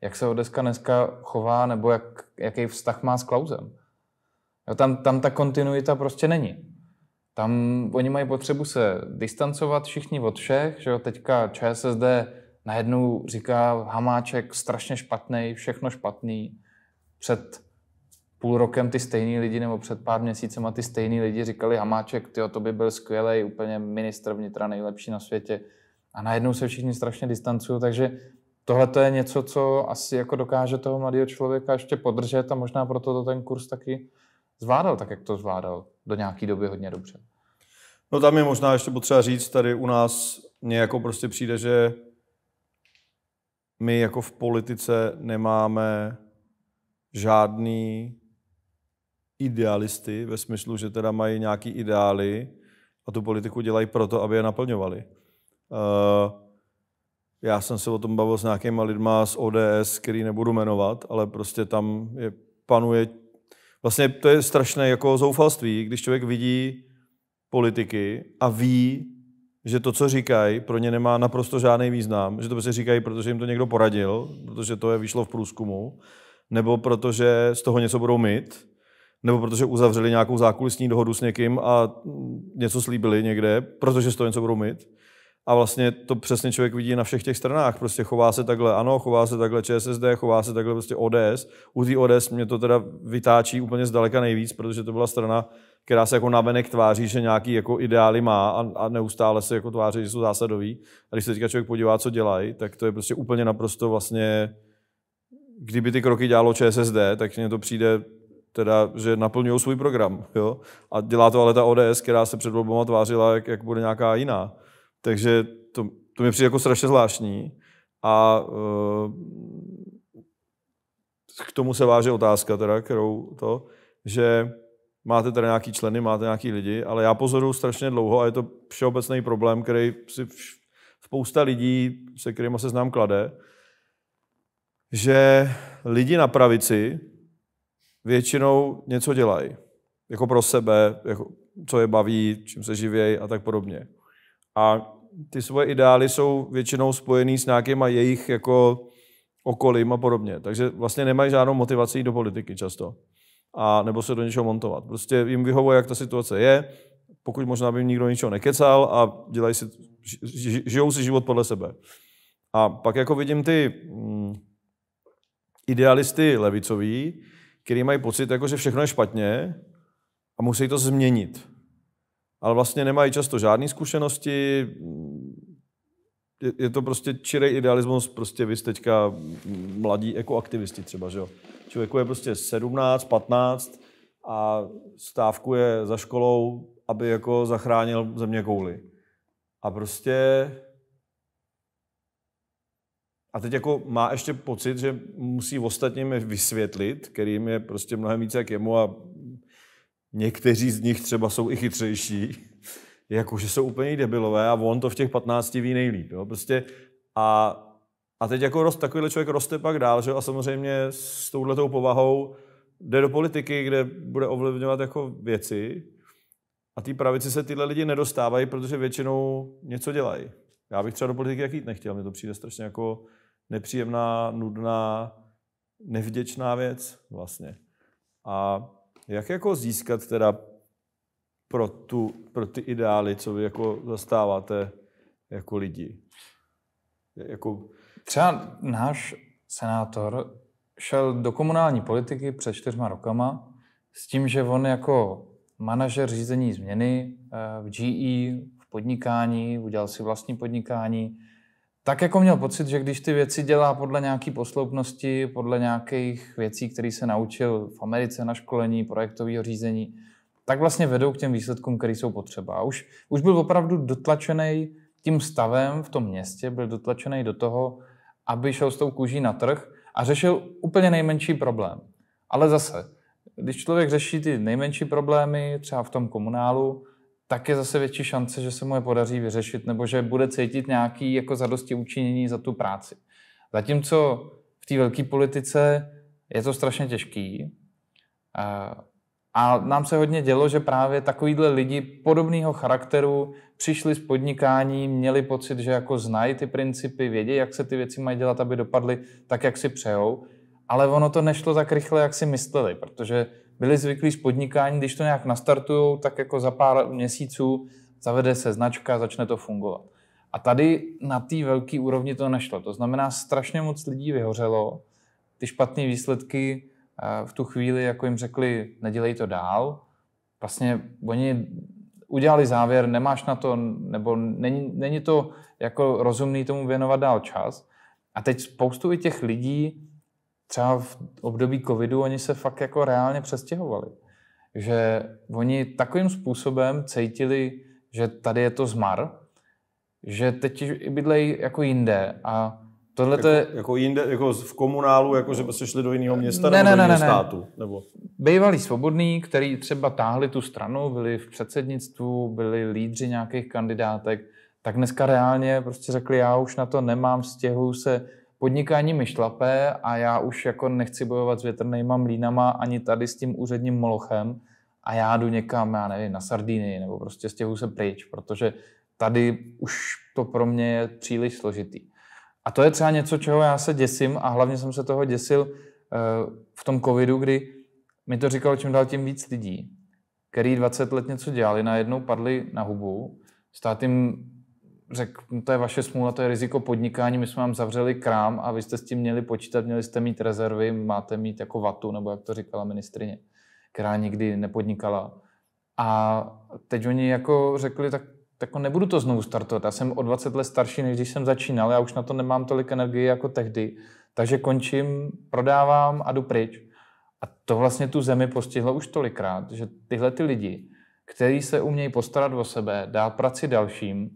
Jak se ods dneska chová, nebo jak, jaký vztah má s Klausem. Jo, tam, tam ta kontinuita prostě není. Tam oni mají potřebu se distancovat všichni od všech, že jo, teďka ČSSD najednou říká Hamáček strašně špatný, všechno špatný. Před půl rokem ty stejný lidi nebo před pár měsícema ty stejný lidi říkali Hamáček, tyjo, to by byl skvělý úplně ministr vnitra, nejlepší na světě. A najednou se všichni strašně distancují, takže tohle to je něco, co asi jako dokáže toho mladého člověka ještě podržet a možná proto to ten kurz taky zvládal tak, jak to zvládal do nějaké doby hodně dobře. No tam je možná ještě potřeba říct, tady u nás mně jako prostě přijde, že my jako v politice nemáme žádný idealisty ve smyslu, že teda mají nějaký ideály a tu politiku dělají proto, aby je naplňovali. Eh, já jsem se o tom bavil s nějakýma lidma z ODS, který nebudu jmenovat, ale prostě tam je, panuje Vlastně to je strašné jako zoufalství, když člověk vidí politiky a ví, že to, co říkají, pro ně nemá naprosto žádný význam, že to prostě říkají, protože jim to někdo poradil, protože to je vyšlo v průzkumu, nebo protože z toho něco budou mít, nebo protože uzavřeli nějakou zákulisní dohodu s někým a něco slíbili někde, protože z toho něco budou mít. A vlastně to přesně člověk vidí na všech těch stranách. Prostě chová se takhle ANO, chová se takhle ČSSD, chová se takhle prostě ODS. U té ODS mě to teda vytáčí úplně zdaleka nejvíc, protože to byla strana, která se jako navenek tváří, že nějaký jako ideály má a, a neustále se jako tváří, že jsou zásadový. A když se teďka člověk podívá, co dělají, tak to je prostě úplně naprosto vlastně, kdyby ty kroky dělalo ČSSD, tak mně to přijde teda, že naplňují svůj program. Jo? A dělá to ale ta ODS, která se před volbama tvářila, jak, jak bude nějaká jiná. Takže to, to mi přijde jako strašně zvláštní. A uh, k tomu se váže otázka, teda, kterou to, že máte teda nějaký členy, máte nějaký lidi, ale já pozoruju strašně dlouho a je to všeobecný problém, který si spousta lidí, se kterými se znám, klade, že lidi na pravici většinou něco dělají. Jako pro sebe, jako co je baví, čím se živějí a tak podobně. A ty svoje ideály jsou většinou spojený s nějakýma jejich jako okolím a podobně. Takže vlastně nemají žádnou motivaci do politiky často. A nebo se do něčeho montovat. Prostě jim vyhovuje, jak ta situace je, pokud možná by jim nikdo ničeho nekecal a dělají si, žijou si život podle sebe. A pak jako vidím ty mm, idealisty levicoví, který mají pocit, jako, že všechno je špatně a musí to změnit ale vlastně nemají často žádné zkušenosti. Je, je to prostě čirý idealismus, prostě vy jste teďka mladí ekoaktivisti třeba, že jo. Člověku je prostě 17, 15 a stávkuje za školou, aby jako zachránil země kouly. A prostě a teď jako má ještě pocit, že musí ostatním vysvětlit, kterým je prostě mnohem více jak jemu a Někteří z nich třeba jsou i chytřejší, jako že jsou úplně debilové a on to v těch 15 ví nejlíp. Jo? Prostě a, a teď jako rost, takovýhle člověk roste pak dál, že? a samozřejmě s touhletou povahou jde do politiky, kde bude ovlivňovat jako věci a ty pravici se tyhle lidi nedostávají, protože většinou něco dělají. Já bych třeba do politiky jak jít nechtěl, mně to přijde strašně jako nepříjemná, nudná, nevděčná věc vlastně. A jak jako získat teda pro, tu, pro ty ideály, co vy jako zastáváte jako lidi? Jako... Třeba náš senátor šel do komunální politiky před čtyřma rokama s tím, že on jako manažer řízení změny eh, v GE, v podnikání, udělal si vlastní podnikání, tak jako měl pocit, že když ty věci dělá podle nějaké posloupnosti, podle nějakých věcí, které se naučil v Americe na školení, projektového řízení, tak vlastně vedou k těm výsledkům, které jsou potřeba. A už, už byl opravdu dotlačený tím stavem v tom městě, byl dotlačený do toho, aby šel s tou kůží na trh a řešil úplně nejmenší problém. Ale zase, když člověk řeší ty nejmenší problémy, třeba v tom komunálu, tak je zase větší šance, že se mu je podaří vyřešit nebo že bude cítit nějaký jako zadosti učinění za tu práci. Zatímco v té velké politice je to strašně těžký a nám se hodně dělo, že právě takovýhle lidi podobného charakteru přišli s podnikání, měli pocit, že jako znají ty principy, vědí, jak se ty věci mají dělat, aby dopadly tak, jak si přejou, ale ono to nešlo tak rychle, jak si mysleli, protože byli zvyklí z podnikání, když to nějak nastartují, tak jako za pár měsíců zavede se značka, začne to fungovat. A tady na té velké úrovni to nešlo. To znamená, strašně moc lidí vyhořelo, ty špatné výsledky eh, v tu chvíli, jako jim řekli, nedělej to dál. Vlastně oni udělali závěr, nemáš na to, nebo není, není to jako rozumný tomu věnovat dál čas. A teď spoustu i těch lidí třeba v období covidu oni se fakt jako reálně přestěhovali. Že oni takovým způsobem cítili, že tady je to zmar, že teď bydlejí jako jinde a tohle jako, je... Jako jinde, jako v komunálu, jako že se prostě šli do jiného města ne, nebo ne, do jiného ne, státu? Ne. Nebo... Bývalí svobodní, který třeba táhli tu stranu, byli v předsednictvu, byli lídři nějakých kandidátek, tak dneska reálně prostě řekli, já už na to nemám, stěhuju se podnikání mi šlapé a já už jako nechci bojovat s větrnýma mlínama ani tady s tím úředním molochem a já jdu někam, já nevím, na Sardíny nebo prostě stěhu se pryč, protože tady už to pro mě je příliš složitý. A to je třeba něco, čeho já se děsím a hlavně jsem se toho děsil eh, v tom covidu, kdy mi to říkalo čím dál tím víc lidí, který 20 let něco dělali, najednou padli na hubu, stát jim řekl, no to je vaše smůla, to je riziko podnikání, my jsme vám zavřeli krám a vy jste s tím měli počítat, měli jste mít rezervy, máte mít jako vatu, nebo jak to říkala ministrině, která nikdy nepodnikala. A teď oni jako řekli, tak, tak jako nebudu to znovu startovat. Já jsem o 20 let starší, než když jsem začínal, já už na to nemám tolik energie jako tehdy, takže končím, prodávám a jdu pryč. A to vlastně tu zemi postihlo už tolikrát, že tyhle ty lidi, kteří se umějí postarat o sebe, dát práci dalším,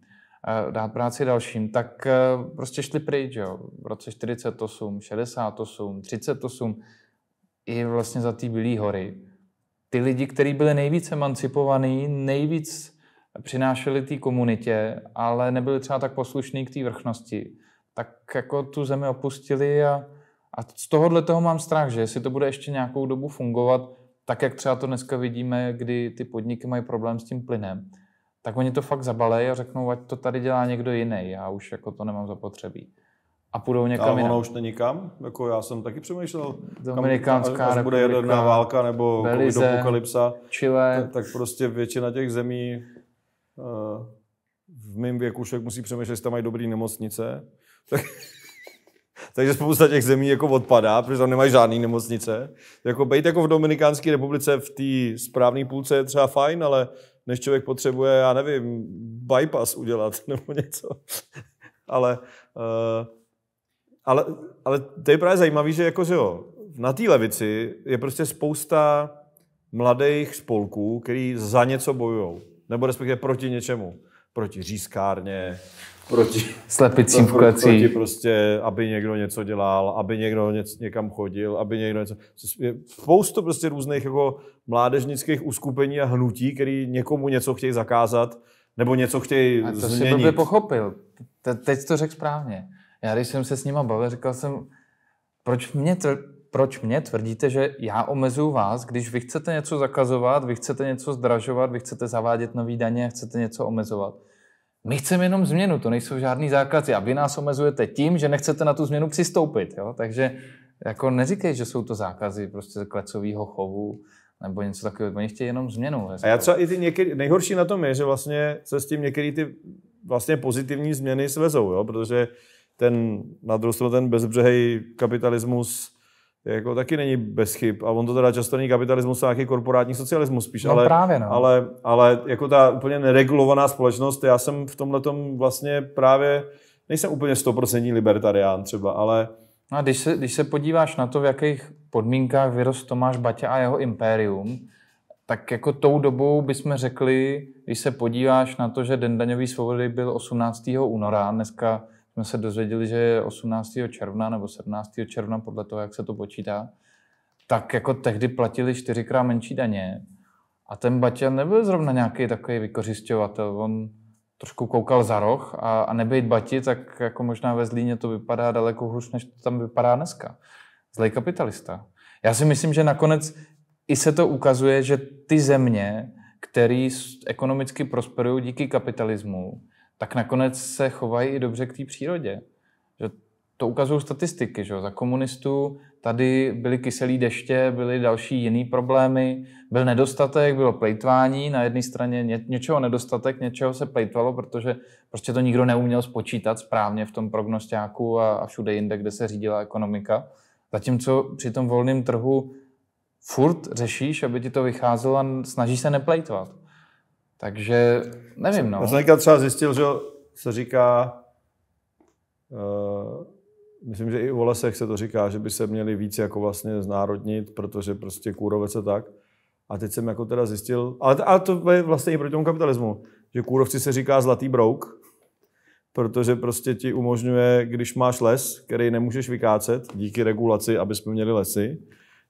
dát práci dalším, tak eh, prostě šli pryč, jo. V roce 48, 68, 38 i vlastně za ty Bílé hory. Ty lidi, kteří byli nejvíc emancipovaní, nejvíc přinášeli té komunitě, ale nebyli třeba tak poslušní k té vrchnosti, tak jako tu zemi opustili a, a z tohohle toho mám strach, že jestli to bude ještě nějakou dobu fungovat, tak jak třeba to dneska vidíme, kdy ty podniky mají problém s tím plynem, tak oni to fakt zabalejí a řeknou, ať to tady dělá někdo jiný, já už jako to nemám zapotřebí. A půjdou někam Ale ono už není kam? Jako já jsem taky přemýšlel, Dominikánská kam, až, až bude jaderná válka nebo Belize, apokalypsa, Chile. Tak, tak prostě většina těch zemí uh, v mém věku člověk musí přemýšlet, jestli tam mají dobrý nemocnice. Tak, takže spousta těch zemí jako odpadá, protože tam nemají žádné nemocnice. Jako bejt jako v Dominikánské republice v té správné půlce je třeba fajn, ale než člověk potřebuje, já nevím, bypass udělat nebo něco. ale, eh, ale, ale to je právě zajímavé, že jako, že jo, na té levici je prostě spousta mladých spolků, který za něco bojují, nebo respektive proti něčemu. Proti řízkárně, proti slepicím v Proti prostě, aby někdo něco dělal, aby někdo něco, někam chodil, aby někdo něco... Je spoustu prostě různých jako mládežnických uskupení a hnutí, který někomu něco chtějí zakázat, nebo něco chtějí a to změnit. to si pochopil. Te, teď to řekl správně. Já když jsem se s nima bavil, říkal jsem, proč mě, tvr, proč mě tvrdíte, že já omezuju vás, když vy chcete něco zakazovat, vy chcete něco zdražovat, vy chcete zavádět nový daně, chcete něco omezovat my chceme jenom změnu, to nejsou žádný zákazy a vy nás omezujete tím, že nechcete na tu změnu přistoupit. Jo? Takže jako neříkej, že jsou to zákazy prostě klecového chovu nebo něco takového. Oni chtějí jenom změnu. A já třeba i ty někdy, nejhorší na tom je, že vlastně se s tím některé ty vlastně pozitivní změny svezou, jo? protože ten, na druhou stranu ten bezbřehej kapitalismus jako taky není bez chyb. A on to teda často není kapitalismus, a nějaký korporátní socialismus spíš. No, ale, právě, no. ale, ale jako ta úplně neregulovaná společnost, já jsem v tomhle vlastně právě, nejsem úplně stoprocentní libertarián třeba, ale... No a když se, když se podíváš na to, v jakých podmínkách vyrost Tomáš Batě a jeho impérium, tak jako tou dobou bychom řekli, když se podíváš na to, že Den daňový svobody byl 18. února, dneska jsme se dozvěděli, že je 18. června nebo 17. června, podle toho, jak se to počítá, tak jako tehdy platili čtyřikrát menší daně. A ten Baťa nebyl zrovna nějaký takový vykořišťovatel. On trošku koukal za roh a, a nebejt Bati, tak jako možná ve Zlíně to vypadá daleko hůř, než to tam vypadá dneska. Zlej kapitalista. Já si myslím, že nakonec i se to ukazuje, že ty země, které ekonomicky prosperují díky kapitalismu, tak nakonec se chovají i dobře k té přírodě. Že to ukazují statistiky. Že? Za komunistů tady byly kyselý deště, byly další jiný problémy, byl nedostatek, bylo plejtvání, na jedné straně ně, něčeho nedostatek, něčeho se plejtvalo, protože prostě to nikdo neuměl spočítat správně v tom prognostiáku a, a všude jinde, kde se řídila ekonomika. Zatímco při tom volném trhu furt řešíš, aby ti to vycházelo a snažíš se neplejtvat. Takže nevím, no. Já jsem třeba zjistil, že se říká, uh, myslím, že i u lesech se to říká, že by se měli víc jako vlastně znárodnit, protože prostě kůrovec a tak. A teď jsem jako teda zjistil, ale, ale to je vlastně i proti tomu kapitalismu, že kůrovci se říká zlatý brouk, protože prostě ti umožňuje, když máš les, který nemůžeš vykácet díky regulaci, aby jsme měli lesy,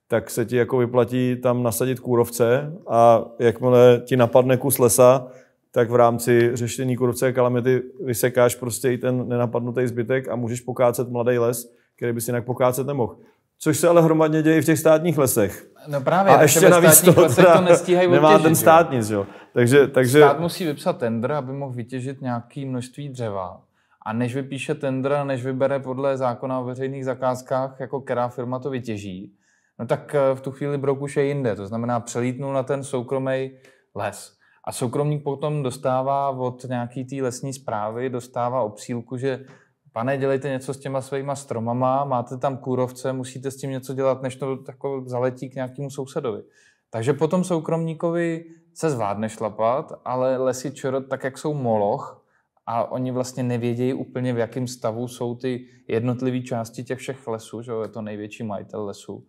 tak se ti jako vyplatí tam nasadit kůrovce a jakmile ti napadne kus lesa, tak v rámci řešení kůrovce kalamity vysekáš prostě i ten nenapadnutý zbytek a můžeš pokácet mladý les, který bys jinak pokácet nemohl. Což se ale hromadně děje i v těch státních lesech. No právě, a ještě navíc to, to nestíhají nemá vytěžit, ten stát jo. nic, jo. Takže, takže... Stát musí vypsat tender, aby mohl vytěžit nějaké množství dřeva. A než vypíše tender, než vybere podle zákona o veřejných zakázkách, jako která firma to vytěží, No tak eh, v tu chvíli Brok už je jinde, to znamená přelítnul na ten soukromý les. A soukromník potom dostává od nějaký té lesní zprávy, dostává obsílku, že pane, dělejte něco s těma svýma stromama, máte tam kůrovce, musíte s tím něco dělat, než to jako zaletí k nějakému sousedovi. Takže potom soukromníkovi se zvládne šlapat, ale lesy čero, tak jak jsou moloch, a oni vlastně nevědějí úplně, v jakém stavu jsou ty jednotlivé části těch všech lesů, že jo? je to největší majitel lesů,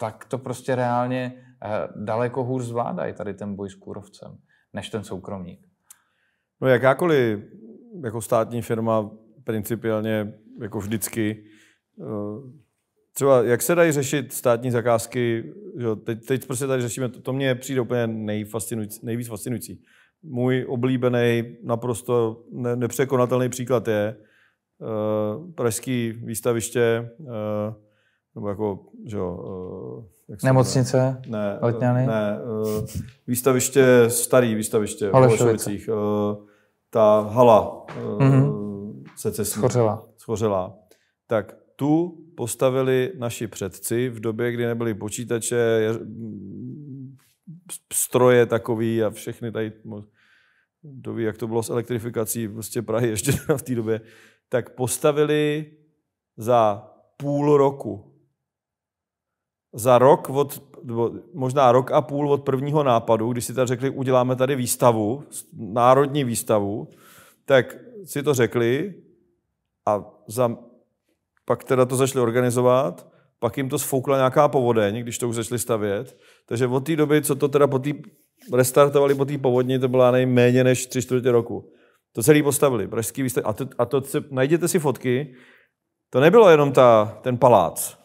tak to prostě reálně eh, daleko hůř zvládají tady ten boj s kůrovcem, než ten soukromník. No jakákoliv jako státní firma principiálně jako vždycky eh, Třeba jak se dají řešit státní zakázky, že teď, teď prostě tady řešíme, to, to mě přijde úplně nejfascinující, nejvíc fascinující. Můj oblíbený, naprosto ne, nepřekonatelný příklad je uh, pražský výstaviště uh, nebo jako, že jo, eh, jak Nemocnice? Ne, Letňany? Eh, ne, eh, výstaviště, starý výstaviště v Holešovicích. Ta hala mm-hmm. cestí. Schořela. Schořela. Tak tu postavili naši předci v době, kdy nebyly počítače, stroje takový a všechny tady, kdo ví, jak to bylo s elektrifikací prostě Prahy ještě v té době, tak postavili za půl roku za rok od, možná rok a půl od prvního nápadu, když si tady řekli, uděláme tady výstavu, národní výstavu, tak si to řekli a za, pak teda to začali organizovat, pak jim to sfoukla nějaká povodeň, když to už začali stavět. Takže od té doby, co to teda po tý, restartovali po té povodni, to byla nejméně než tři čtvrtě roku. To celý postavili, pražský výstav. A to, a to najděte si fotky, to nebylo jenom ta, ten palác.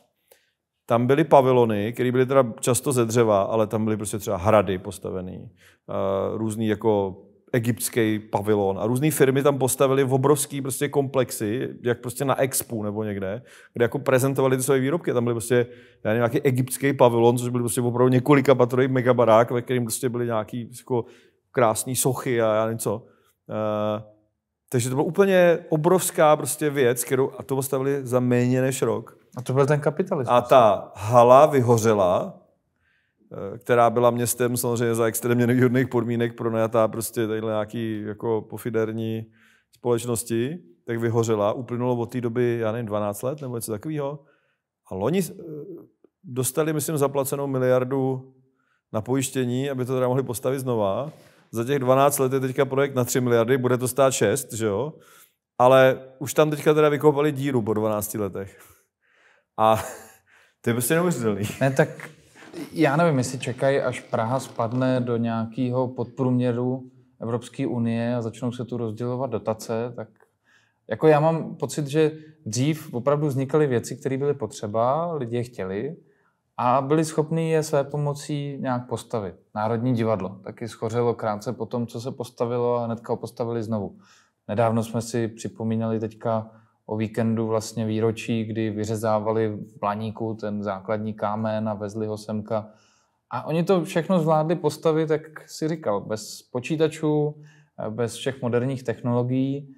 Tam byly pavilony, které byly teda často ze dřeva, ale tam byly prostě třeba hrady postavené, eh, různý jako egyptský pavilon a různé firmy tam postavili obrovský prostě komplexy, jak prostě na expu nebo někde, kde jako prezentovali ty své výrobky. Tam byly prostě já nevím, nějaký egyptský pavilon, což byl prostě opravdu několika patrový megabarák, ve kterém prostě byly nějaký jako krásné sochy a já nevím co. Uh, takže to byla úplně obrovská prostě věc, kterou a to postavili za méně než rok. A to byl ten kapitalismus. A ta hala vyhořela, eh, která byla městem samozřejmě za extrémně nevýhodných podmínek pronajatá prostě tadyhle nějaký jako pofiderní společnosti, tak vyhořela. Uplynulo od té doby, já nevím, 12 let nebo něco takového. A loni eh, dostali, myslím, zaplacenou miliardu na pojištění, aby to teda mohli postavit znova. Za těch 12 let je teďka projekt na 3 miliardy, bude to stát 6, že jo? Ale už tam teďka teda vykopali díru po 12 letech. A to je prostě neuvěřitelný. Ne, tak já nevím, jestli čekají, až Praha spadne do nějakého podprůměru Evropské unie a začnou se tu rozdělovat dotace, tak jako já mám pocit, že dřív opravdu vznikaly věci, které byly potřeba, lidi je chtěli a byli schopni je své pomocí nějak postavit. Národní divadlo taky schořelo krátce po tom, co se postavilo a hnedka ho postavili znovu. Nedávno jsme si připomínali teďka o víkendu vlastně výročí, kdy vyřezávali v Planíku ten základní kámen a vezli ho semka. A oni to všechno zvládli postavit, jak si říkal, bez počítačů, bez všech moderních technologií,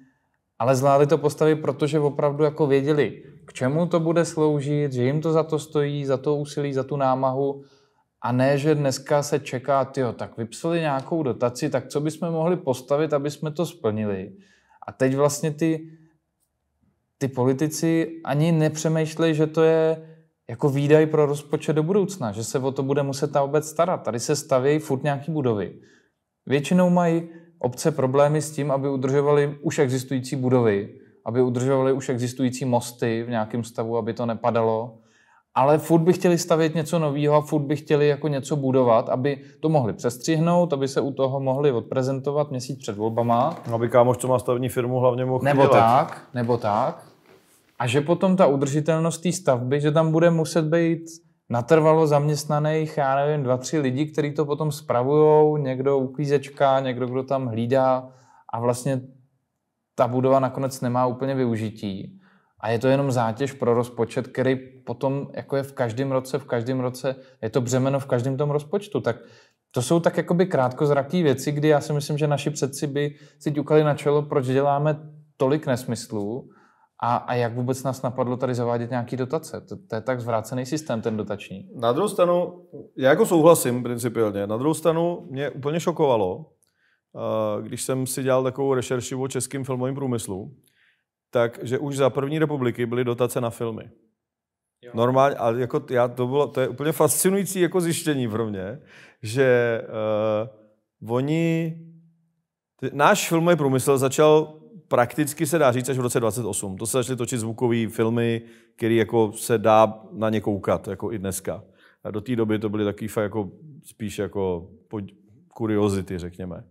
ale zvládli to postavit, protože opravdu jako věděli, k čemu to bude sloužit, že jim to za to stojí, za to úsilí, za tu námahu a ne, že dneska se čeká, tyjo, tak vypsali nějakou dotaci, tak co bychom mohli postavit, aby jsme to splnili. A teď vlastně ty ty politici ani nepřemýšlejí, že to je jako výdaj pro rozpočet do budoucna, že se o to bude muset ta obec starat. Tady se stavějí furt nějaké budovy. Většinou mají obce problémy s tím, aby udržovali už existující budovy, aby udržovali už existující mosty v nějakém stavu, aby to nepadalo. Ale furt by chtěli stavět něco nového a furt by chtěli jako něco budovat, aby to mohli přestřihnout, aby se u toho mohli odprezentovat měsíc před volbama. Aby kámoš, co má stavní firmu, hlavně mohl Nebo dělat. tak, nebo tak. A že potom ta udržitelnost té stavby, že tam bude muset být natrvalo zaměstnaných, já nevím, dva, tři lidi, kteří to potom spravujou, někdo uklízečka, někdo, kdo tam hlídá a vlastně ta budova nakonec nemá úplně využití. A je to jenom zátěž pro rozpočet, který potom jako je v každém roce, v každém roce, je to břemeno v každém tom rozpočtu. Tak to jsou tak jakoby krátkozraký věci, kdy já si myslím, že naši předci by si ťukali na čelo, proč děláme tolik nesmyslů a, a jak vůbec nás napadlo tady zavádět nějaké dotace? To, to je tak zvrácený systém, ten dotační. Na druhou stranu, já jako souhlasím principiálně, na druhou stranu mě úplně šokovalo, uh, když jsem si dělal takovou rešerši o českém filmovém průmyslu, tak, že už za první republiky byly dotace na filmy. Jo. Normálně, ale jako já, to, bylo, to je úplně fascinující jako zjištění pro mě, že uh, oni, náš filmový průmysl začal prakticky se dá říct až v roce 28. To se začaly točit zvukové filmy, které jako se dá na ně koukat, jako i dneska. A do té doby to byly takové fakt jako spíš jako kuriozity, řekněme.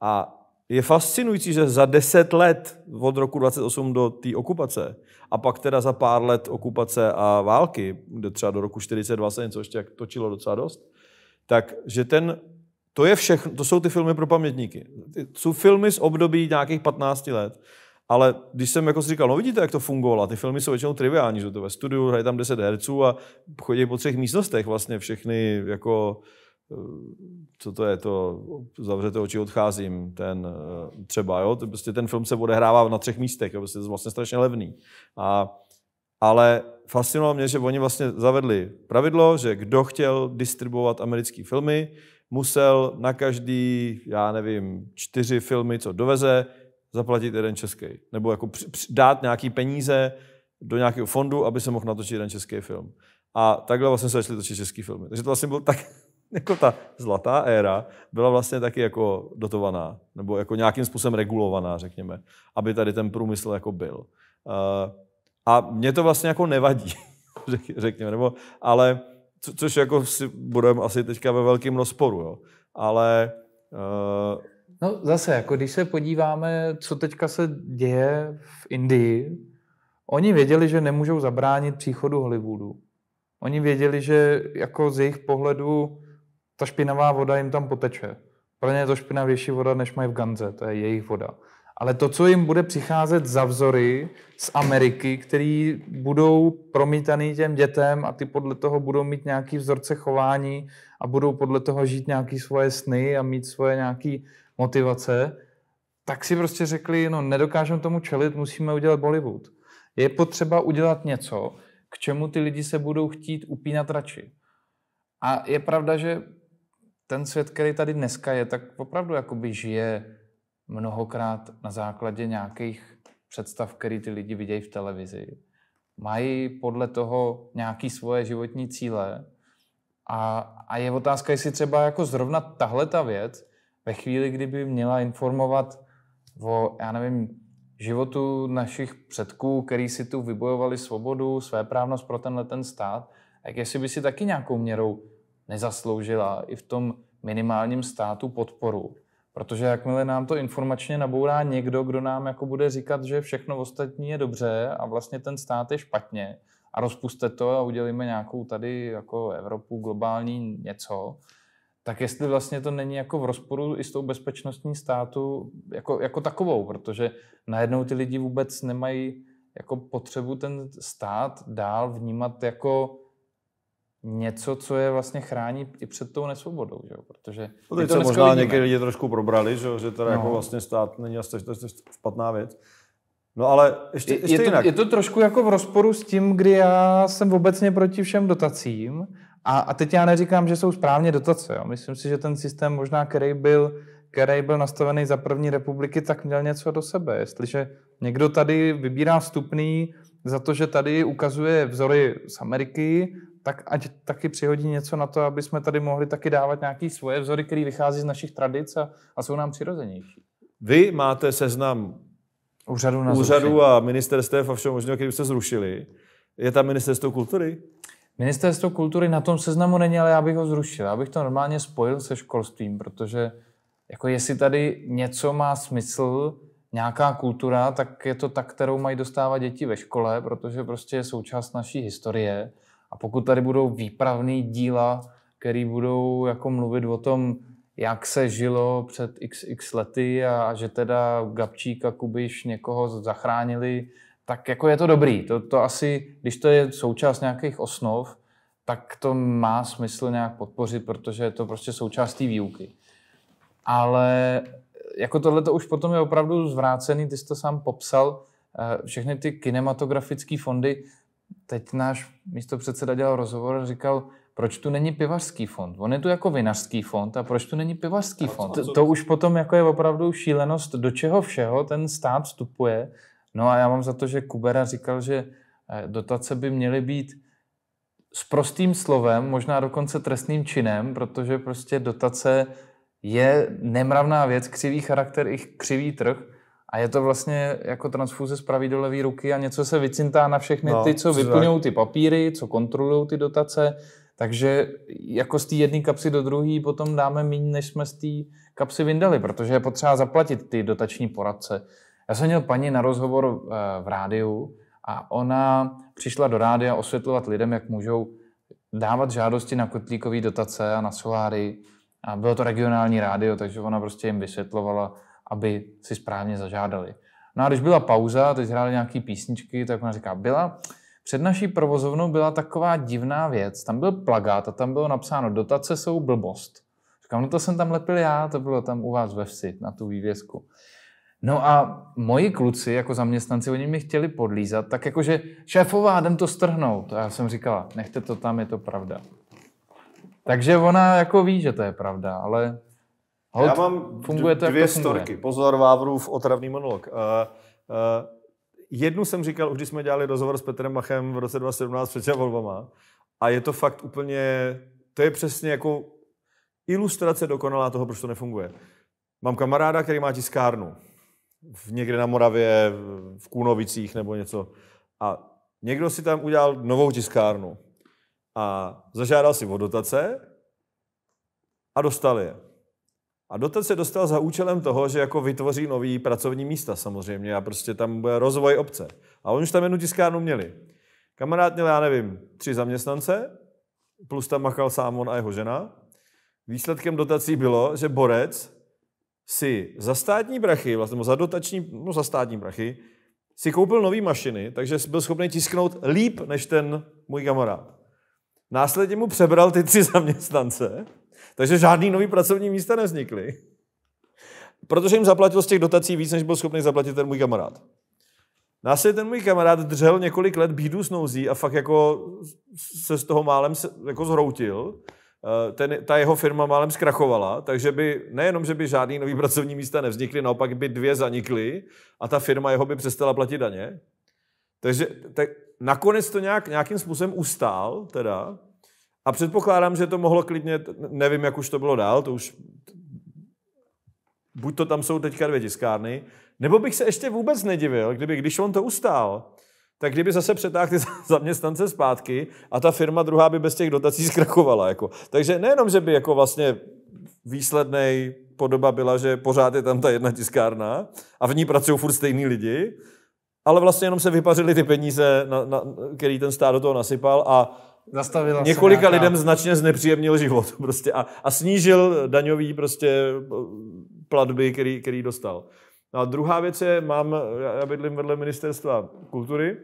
A je fascinující, že za deset let od roku 28 do té okupace a pak teda za pár let okupace a války, kde třeba do roku 42 se něco ještě točilo docela dost, tak že ten to, je všechno, to jsou ty filmy pro pamětníky. Jsou filmy z období nějakých 15 let. Ale když jsem jako si říkal, no vidíte, jak to fungovalo, ty filmy jsou většinou triviální, že to ve studiu, hrají tam 10 herců a chodí po třech místnostech vlastně všechny jako eh, co to je, to zavřete oči, odcházím, ten eh, třeba, jo, to prostě ten film se odehrává na třech místech, jo, prostě to je vlastně strašně levný. A, ale fascinovalo mě, že oni vlastně zavedli pravidlo, že kdo chtěl distribuovat americké filmy, musel na každý, já nevím, čtyři filmy, co doveze, zaplatit jeden český. Nebo jako dát nějaký peníze do nějakého fondu, aby se mohl natočit jeden český film. A takhle vlastně se začaly točit český filmy. Takže to vlastně byl tak, jako ta zlatá éra byla vlastně taky jako dotovaná, nebo jako nějakým způsobem regulovaná, řekněme, aby tady ten průmysl jako byl. Eh, a mě to vlastně jako nevadí, řekněme, nebo, ale co, což jako si budeme asi teďka ve velkém rozporu, jo. Ale... Uh... No zase, jako když se podíváme, co teďka se děje v Indii, oni věděli, že nemůžou zabránit příchodu Hollywoodu. Oni věděli, že jako z jejich pohledu ta špinavá voda jim tam poteče. Pro ně je to špinavější voda, než mají v Ganze, to je jejich voda ale to, co jim bude přicházet za vzory z Ameriky, který budou promítaný těm dětem a ty podle toho budou mít nějaký vzorce chování a budou podle toho žít nějaké svoje sny a mít svoje nějaké motivace, tak si prostě řekli, no nedokážeme tomu čelit, musíme udělat Bollywood. Je potřeba udělat něco, k čemu ty lidi se budou chtít upínat radši. A je pravda, že ten svět, který tady dneska je, tak opravdu jakoby žije mnohokrát na základě nějakých představ, které ty lidi vidějí v televizi. Mají podle toho nějaké svoje životní cíle a, a je otázka, jestli třeba jako zrovna tahle ta věc ve chvíli, kdyby měla informovat o, já nevím, životu našich předků, který si tu vybojovali svobodu, své právnost pro tenhle ten stát, tak jestli by si taky nějakou měrou nezasloužila i v tom minimálním státu podporu. Protože jakmile nám to informačně nabourá někdo, kdo nám jako bude říkat, že všechno ostatní je dobře a vlastně ten stát je špatně a rozpuste to a udělíme nějakou tady jako Evropu globální něco, tak jestli vlastně to není jako v rozporu i s tou bezpečnostní státu jako, jako takovou, protože najednou ty lidi vůbec nemají jako potřebu ten stát dál vnímat jako něco, co je vlastně chrání i před tou nesvobodou, že? protože... No teď se možná vidíme. někdy lidi trošku probrali, že, že teda jako no. jako vlastně stát není asi to špatná věc. No ale ještě, ještě je, to, jinak. To, je to trošku jako v rozporu s tím, kdy já jsem obecně proti všem dotacím a, a teď já neříkám, že jsou správně dotace. Jo. Myslím si, že ten systém možná, který byl, který byl nastavený za první republiky, tak měl něco do sebe. Jestliže někdo tady vybírá vstupný za to, že tady ukazuje vzory z Ameriky, tak ať taky přihodí něco na to, aby jsme tady mohli taky dávat nějaké svoje vzory, které vychází z našich tradic a, a jsou nám přirozenější. Vy máte seznam úřadu, na úřadu a ministerstev a všeho možného, který jste zrušili. Je tam ministerstvo kultury? Ministerstvo kultury na tom seznamu není, ale já bych ho zrušil. Já bych to normálně spojil se školstvím, protože jako jestli tady něco má smysl, nějaká kultura, tak je to ta, kterou mají dostávat děti ve škole, protože prostě je součást naší historie. A pokud tady budou výpravné díla, které budou jako mluvit o tom, jak se žilo před xx lety a, a že teda Gabčík a Kubiš někoho zachránili, tak jako je to dobrý. To, to asi, když to je součást nějakých osnov, tak to má smysl nějak podpořit, protože je to prostě součást té výuky. Ale eh, jako tohle to už potom je opravdu zvrácený, ty jsi to sám popsal, eh, všechny ty kinematografické fondy, teď náš místo předseda dělal rozhovor, říkal, proč tu není pivařský fond? On je tu jako vinařský fond a proč tu není pivařský a fond? To, to už potom jako je opravdu šílenost, do čeho všeho ten stát vstupuje. No a já mám za to, že Kubera říkal, že eh, dotace by měly být s prostým slovem, možná dokonce trestným činem, protože prostě dotace je nemravná věc, křivý charakter i křivý trh a je to vlastně jako transfuze z pravý do levý ruky a něco se vycintá na všechny no, ty, co vyplňují ty papíry, co kontrolují ty dotace. Takže jako z té jedné kapsy do druhé potom dáme méně, než jsme z té kapsy vyndali, protože je potřeba zaplatit ty dotační poradce. Já jsem měl paní na rozhovor eh, v rádiu a ona přišla do rádia osvětlovat lidem, jak můžou dávat žádosti na kotlíkové dotace a na soláry. A bylo to regionální rádio, takže ona prostě jim vysvětlovala, aby si správně zažádali. No a když byla pauza, teď hráli nějaký písničky, tak ona říká, byla, před naší provozovnou byla taková divná věc. Tam byl plagát a tam bylo napsáno, dotace jsou blbost. Říkám, no to jsem tam lepil já, to bylo tam u vás ve vsi, na tu vývězku. No a moji kluci, jako zaměstnanci, oni mi chtěli podlízat, tak jakože šéfová, jdem to strhnout. A já jsem říkala, nechte to tam, je to pravda. Takže ona jako ví, že to je pravda, ale Hold, Já mám funguje to, dvě to storky. Funguje. Pozor, Vávrův otravný monolog. Uh, uh, jednu jsem říkal, když jsme dělali rozhovor s Petrem Machem v roce 2017 před volbama. A je to fakt úplně, to je přesně jako ilustrace dokonalá toho, proč to nefunguje. Mám kamaráda, který má tiskárnu. V někde na Moravě, v Kůnovicích nebo něco. A někdo si tam udělal novou tiskárnu. A zažádal si o dotace a dostal je. A doteď se dostal za účelem toho, že jako vytvoří nový pracovní místa samozřejmě a prostě tam bude rozvoj obce. A oni už tam jednu tiskárnu měli. Kamarád měl, já nevím, tři zaměstnance, plus tam machal sám on a jeho žena. Výsledkem dotací bylo, že borec si za státní brachy, vlastně za dotační, no za státní brachy, si koupil nové mašiny, takže byl schopný tisknout líp než ten můj kamarád. Následně mu přebral ty tři zaměstnance takže žádný nový pracovní místa nevznikly. Protože jim zaplatil z těch dotací víc, než byl schopný zaplatit ten můj kamarád. Následně ten můj kamarád držel několik let bídu s nouzí a fakt jako se z toho málem jako zhroutil. Eh, ten, ta jeho firma málem zkrachovala, takže by nejenom, že by žádný nový pracovní místa nevznikly, naopak by dvě zanikly a ta firma jeho by přestala platit daně. Takže tak nakonec to nějak, nějakým způsobem ustál, teda, a předpokládám, že to mohlo klidně, nevím, jak už to bylo dál, to už buď to tam jsou teďka dvě tiskárny, nebo bych se ještě vůbec nedivil, kdyby, když on to ustál, tak kdyby zase přetáhl ty zaměstnance zpátky a ta firma druhá by bez těch dotací zkrachovala. Jako. Takže nejenom, že by jako vlastně výsledný podoba byla, že pořád je tam ta jedna tiskárna a v ní pracují furt stejní lidi, ale vlastně jenom se vypařily ty peníze, na, na, který ten stát do toho nasypal a Zastavila Několika nějaká... lidem značně znepříjemnil život prostě a, a snížil daňový prostě platby, který, který dostal. No a druhá věc je, mám, já bydlím vedle ministerstva kultury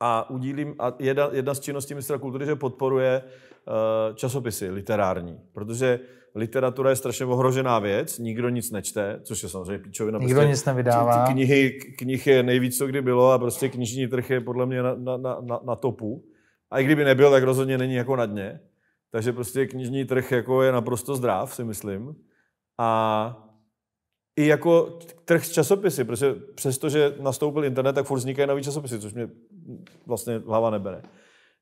a udílím, a jedna, jedna z činností ministra kultury, že podporuje uh, časopisy literární, protože literatura je strašně ohrožená věc, nikdo nic nečte, což je samozřejmě píčovina. Nikdo prostě nic nevydává. Ty, ty knihy, knih je nejvíc, co kdy bylo a prostě knižní trh je podle mě na, na, na, na topu. A i kdyby nebyl, tak rozhodně není jako na dně. Takže prostě knižní trh jako je naprosto zdrav, si myslím. A i jako trh s časopisy, protože že nastoupil internet, tak furt vznikají nový časopisy, což mě vlastně hlava nebere.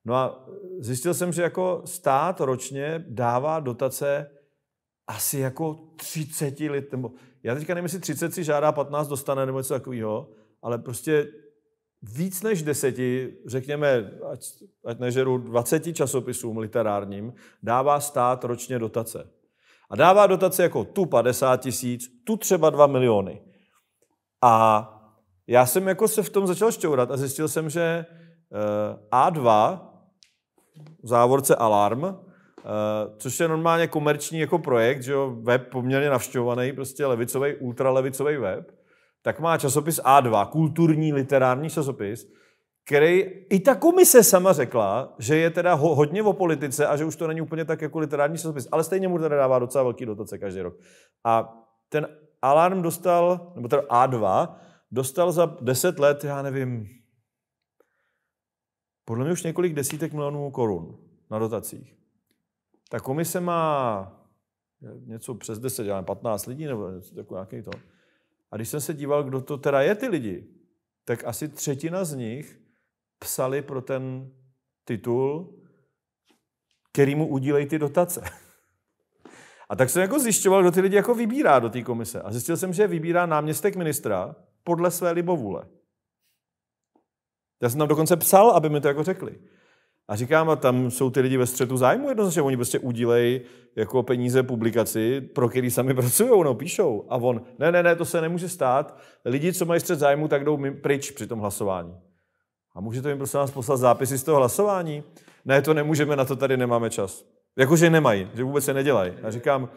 No a zjistil jsem, že jako stát ročně dává dotace asi jako 30 lid, nebo já teďka nevím, jestli 30 si žádá, 15 dostane nebo něco takového, ale prostě víc než deseti, řekněme, ať, ať nežeru, dvaceti časopisům literárním dává stát ročně dotace. A dává dotace jako tu 50 tisíc, tu třeba 2 miliony. A já jsem jako se v tom začal šťourat a zjistil jsem, že eh, A2, závorce Alarm, eh, což je normálně komerční jako projekt, že jo, web poměrně navštěvovaný, prostě levicový, ultralevicový web, tak má časopis A2, kulturní literární časopis, který i ta komise sama řekla, že je teda ho, hodně o politice a že už to není úplně tak jako literární časopis, ale stejně mu teda dává docela velký dotace každý rok. A ten Alarm dostal, nebo ten A2, dostal za 10 let, já nevím, podle mě už několik desítek milionů korun na dotacích. Ta komise má něco přes 10, já 15 lidí nebo něco, takového, nějaký to. A když jsem se díval, kdo to teda je ty lidi, tak asi třetina z nich psali pro ten titul, který mu udílejí ty dotace. A tak jsem jako zjišťoval, kdo ty lidi jako vybírá do té komise. A zjistil jsem, že vybírá náměstek ministra podle své libovůle. Já jsem tam dokonce psal, aby mi to jako řekli. A říkám, a tam jsou ty lidi ve střetu zájmu jednoznačně, oni prostě udílejí jako peníze publikaci, pro který sami pracují, no píšou. A on, ne, ne, ne, to se nemůže stát. Lidi, co mají střet zájmu, tak jdou pryč při tom hlasování. A můžete mi prosím vás poslat zápisy z toho hlasování? Ne, to nemůžeme, na to tady nemáme čas. Jakože nemají, že vůbec se nedělají. A říkám,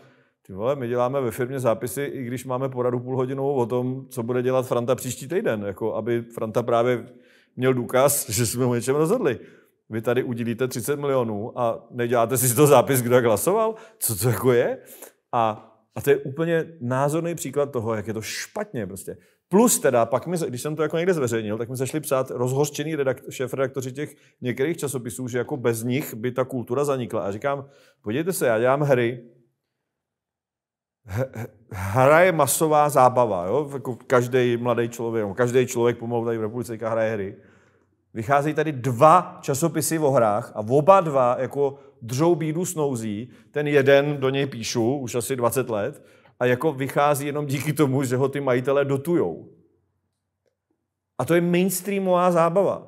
ty vole, my děláme ve firmě zápisy, i když máme poradu půlhodinovou o tom, co bude dělat Franta příští týden, jako aby Franta právě měl důkaz, že jsme o něčem rozhodli vy tady udělíte 30 milionů a neděláte si to zápis, kdo jak hlasoval? Co to jako je? A, a to je úplně názorný příklad toho, jak je to špatně prostě. Plus teda, pak mi, když jsem to jako někde zveřejnil, tak mi zašli psát rozhořčený redakt, šéf-redaktoři těch některých časopisů, že jako bez nich by ta kultura zanikla. A říkám, podívejte se, já dělám hry, hra je masová zábava, jo? Jako každý mladý člověk, každý člověk pomalu tady v republice hraje hry. Vycházejí tady dva časopisy o hrách a oba dva jako dřou bídu snouzí. Ten jeden do něj píšu už asi 20 let a jako vychází jenom díky tomu, že ho ty majitelé dotujou. A to je mainstreamová zábava.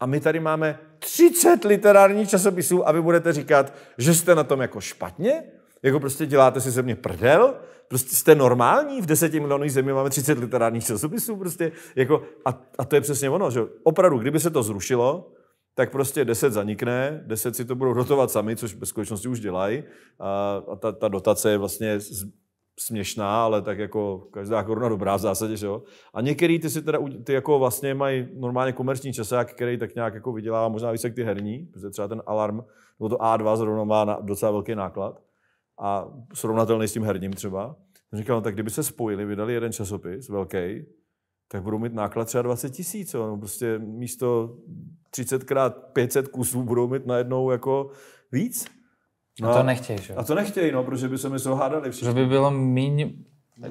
A my tady máme 30 literárních časopisů a vy budete říkat, že jste na tom jako špatně? Jako prostě děláte si ze mě prdel? Prostě jste normální? V deseti milionových zemí máme 30 literárních časopisů prostě. Jako, a, a, to je přesně ono, že opravdu, kdyby se to zrušilo, tak prostě 10 zanikne, 10 si to budou dotovat sami, což ve skutečnosti už dělají. A, a ta, ta dotace je vlastně z, směšná, ale tak jako každá koruna dobrá v zásadě, že jo. A některý ty si teda, ty jako vlastně mají normálně komerční časák, který tak nějak jako vydělává možná víc jak ty herní, protože třeba ten alarm, nebo to A2 zrovna má na, docela velký náklad a srovnatelný s tím herním třeba. Jsem říkal, no tak kdyby se spojili, vydali jeden časopis velký, tak budou mít náklad třeba 20 tisíc. No, prostě místo 30 krát 500 kusů budou mít najednou jako víc. No, a to nechtějí, že? A to nechtějí, no, protože by se mi hádali všichni. Že by bylo míň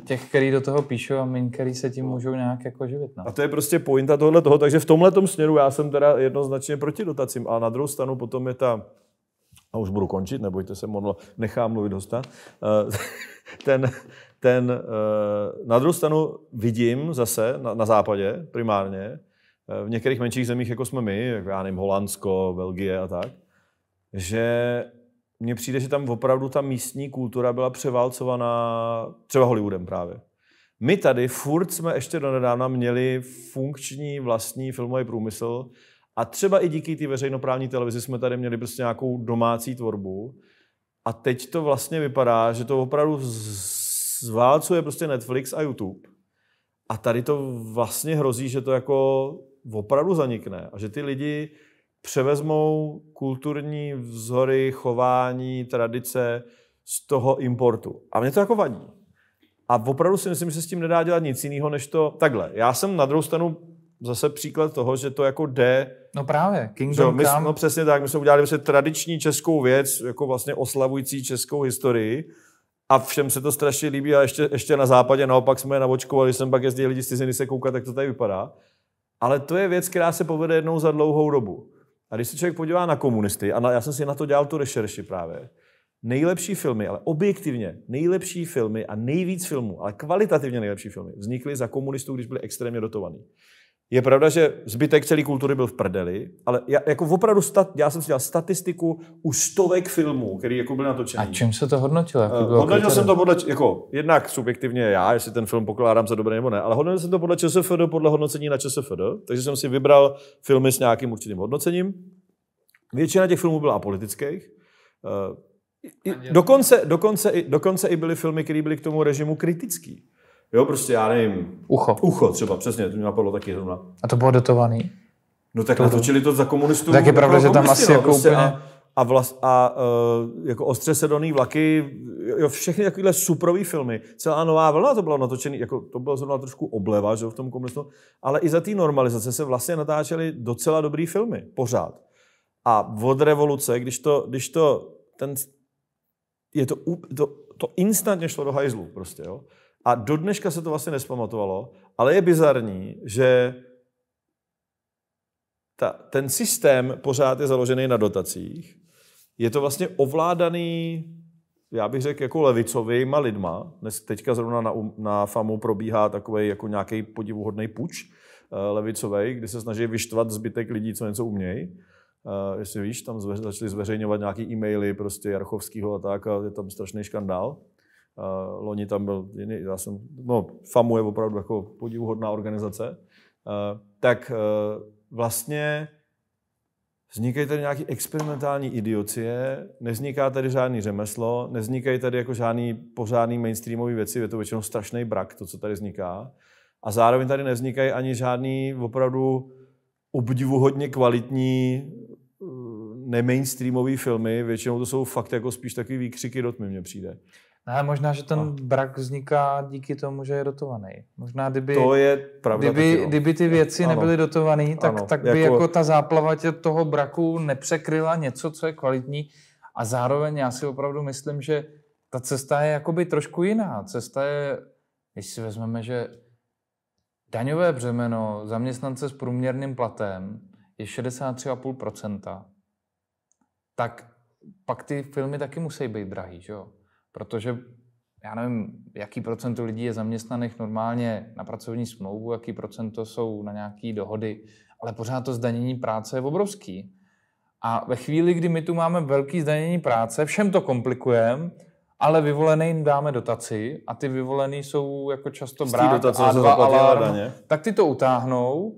těch, který do toho píšou a míň, který se tím můžou nějak jako živit. No. A to je prostě pointa tohle toho, takže v tomhle směru já jsem teda jednoznačně proti dotacím, a na druhou stranu potom je ta a už budu končit, nebojte se, Monlo Nechám mluvit hosta, eh, ten, ten, eh, na druhou stranu vidím zase na, na západě primárně, eh, v některých menších zemích, jako jsme my, jako já nevím, Holandsko, Belgie a tak, že mně přijde, že tam opravdu ta místní kultura byla převálcovaná třeba Hollywoodem právě. My tady furt jsme ještě nedávna měli funkční vlastní filmový průmysl, a třeba i díky té veřejnoprávní televizi jsme tady měli prostě nějakou domácí tvorbu. A teď to vlastně vypadá, že to opravdu zválcuje prostě Netflix a YouTube. A tady to vlastně hrozí, že to jako opravdu zanikne a že ty lidi převezmou kulturní vzory, chování, tradice z toho importu. A mě to jako vadí. A opravdu si myslím, že se s tím nedá dělat nic jiného, než to takhle. Já jsem na druhou stranu zase příklad toho, že to jako jde. No právě, Kingdom jo, my, Come. No přesně tak, my jsme udělali vlastně tradiční českou věc, jako vlastně oslavující českou historii a všem se to strašně líbí a ještě, ještě na západě naopak jsme je navočkovali, jsem pak jezdili lidi z ciziny se koukat, tak to tady vypadá. Ale to je věc, která se povede jednou za dlouhou dobu. A když se člověk podívá na komunisty, a na, já jsem si na to dělal tu rešerši právě, nejlepší filmy, ale objektivně nejlepší filmy a nejvíc filmů, ale kvalitativně nejlepší filmy, vznikly za komunistů, když byly extrémně dotovaný. Je pravda, že zbytek celé kultury byl v prdeli, ale já, jako opravdu stat, já jsem si dělal statistiku u stovek filmů, který jako byl natočený. A čím se to hodnotilo? Jako eh, uh, hodnotil kriterem? jsem to podle, jako jednak subjektivně já, jestli ten film pokládám za dobrý nebo ne, ale hodnotil jsem to podle ČSFD, podle hodnocení na ČSFD, takže jsem si vybral filmy s nějakým určitým hodnocením. Většina těch filmů byla apolitických. Uh, i, dokonce, dokonce, dokonce i byly filmy, které byly k tomu režimu kritický. Jo, prostě já nevím. Ucho. Ucho třeba, přesně, to mě napadlo taky zrovna. A to bylo dotovaný? No tak to natočili to za komunistů. Tak je pravda, jako že tam asi no, jako prostě úplně... a, a, vlast, a uh, jako ostře sedoný vlaky, jo, všechny takovéhle suprový filmy. Celá nová vlna to bylo natočený, jako to bylo zrovna trošku obleva, že v tom komunistu, ale i za té normalizace se vlastně natáčely docela dobrý filmy, pořád. A od revoluce, když to, když to ten, je to, to, to instantně šlo do hajzlu prostě, jo a do dneška se to vlastně nespamatovalo, ale je bizarní, že ta, ten systém pořád je založený na dotacích. Je to vlastně ovládaný, já bych řekl, jako levicovýma lidma. Dnes teďka zrovna na, um, na FAMu probíhá takový jako nějaký podivuhodný puč eh, levicový, kdy se snaží vyštvat zbytek lidí, co něco umějí. Uh, jestli víš, tam zveř, začali zveřejňovat nějaký e-maily prostě Jarchovského a tak a je tam strašný škandál loni tam byl jiný, já jsem, no, FAMU je opravdu jako podivuhodná organizace. tak e, vlastně vznikají tady nějaké experimentální idiocie, nevzniká tady žádný řemeslo, nevznikají tady jako žádný pořádný mainstreamový věci, je to většinou strašný brak, to, co tady vzniká. A zároveň tady nevznikají ani žádný opravdu obdivuhodně kvalitní e, nemainstreamové filmy, většinou to jsou fakt jako spíš takový výkřiky do tmy, mně přijde. Ne, no možná, že ten a... No. brak vzniká díky tomu, že je dotovaný. Možná, kdyby, to je pravda, kdyby, taky, no. kdyby ty věci ano. nebyly dotované, tak, tak by jako... jako ta záplava tě toho braku nepřekryla něco, co je kvalitní. A zároveň já si opravdu myslím, že ta cesta je jakoby trošku jiná. Cesta je, když si vezmeme, že daňové břemeno zaměstnance s průměrným platem je 63,5%, tak pak ty filmy taky musí být drahý, že jo? protože já nevím, jaký procento lidí je zaměstnaných normálně na pracovní smlouvu, jaký procento jsou na nějaké dohody, ale pořád to zdanění práce je obrovský. A ve chvíli, kdy my tu máme velký zdanění práce, všem to komplikujeme, ale vyvoleným dáme dotaci a ty vyvolený jsou jako často brát a alarm, tak ty to utáhnou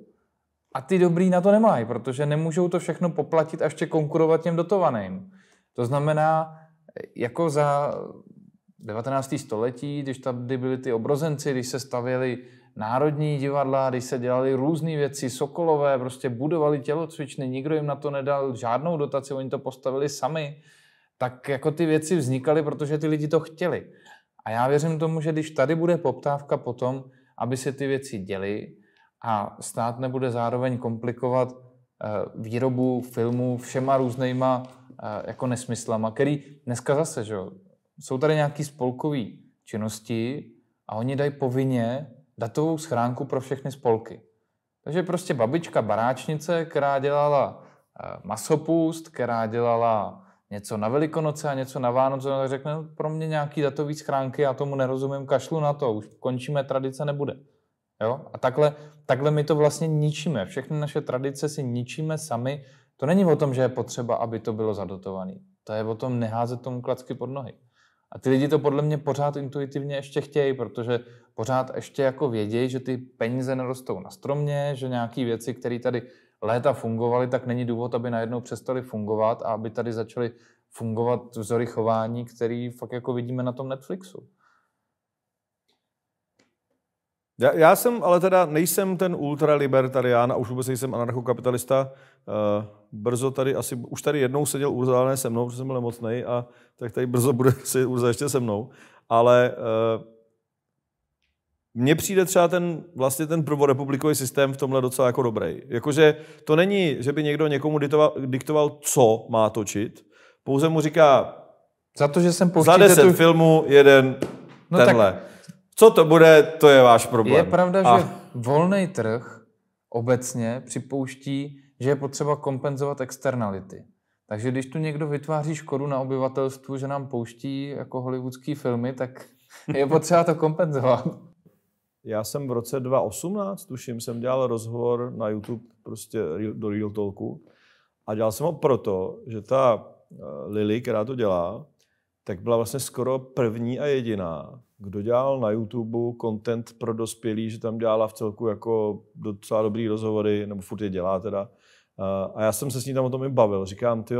a ty dobrý na to nemají, protože nemůžou to všechno poplatit a ještě konkurovat těm dotovaným. To znamená, jako za 19. století, když tady byli ty obrozenci, když se stavěli národní divadla, když se dělali různé věci, sokolové, prostě budovali tělocvičny, nikdo jim na to nedal žádnou dotaci, oni to postavili sami, tak jako ty věci vznikaly, protože ty lidi to chtěli. A já věřím tomu, že když tady bude poptávka potom, aby se ty věci děly a stát nebude zároveň komplikovat eh, výrobu filmů všema různýma jako nesmyslama, který dneska zase, že jo, jsou tady nějaký spolkový činnosti a oni dají povinně datovou schránku pro všechny spolky. Takže prostě babička baráčnice, která dělala eh, masopust, která dělala něco na Velikonoce a něco na Vánoce, tak řekne no, pro mě nějaký datový schránky, já tomu nerozumím, kašlu na to, už končíme, tradice nebude. Jo? A takhle, takhle my to vlastně ničíme. Všechny naše tradice si ničíme sami to není o tom, že je potřeba, aby to bylo zadotované. To je o tom neházet tomu klacky pod nohy. A ty lidi to podle mě pořád intuitivně ještě chtějí, protože pořád ještě jako vědějí, že ty peníze nerostou na stromě, že nějaké věci, které tady léta fungovaly, tak není důvod, aby najednou přestaly fungovat a aby tady začaly fungovat vzory chování, který fakt jako vidíme na tom Netflixu. Já, já jsem, ale teda nejsem ten ultralibertarián a už vůbec nejsem anarchokapitalista. Uh, brzo tady asi, už tady jednou seděl Urza, se mnou, protože jsem byl nemocný a tak tady brzo bude se Urza ještě se mnou. Ale uh, mně přijde třeba ten, vlastně ten prvorepublikový systém v tomhle docela jako dobrý. Jakože to není, že by někdo někomu diktoval, diktoval co má točit, pouze mu říká, za to, že jsem Za deset tu... filmů jeden no tenhle. Tak... Co to bude, to je váš problém. Je pravda, a... že volný trh obecně připouští, že je potřeba kompenzovat externality. Takže když tu někdo vytváří škodu na obyvatelstvu, že nám pouští jako hollywoodský filmy, tak je potřeba to kompenzovat. Já jsem v roce 2018, tuším, jsem dělal rozhovor na YouTube prostě do Real Talku a dělal jsem ho proto, že ta eh, Lily, která to dělá, tak byla vlastně skoro první a jediná, kdo dělal na YouTube content pro dospělí, že tam dělala v celku jako docela dobrý rozhovory, nebo furt je dělá teda. A já jsem se s ní tam o tom i bavil. Říkám, ty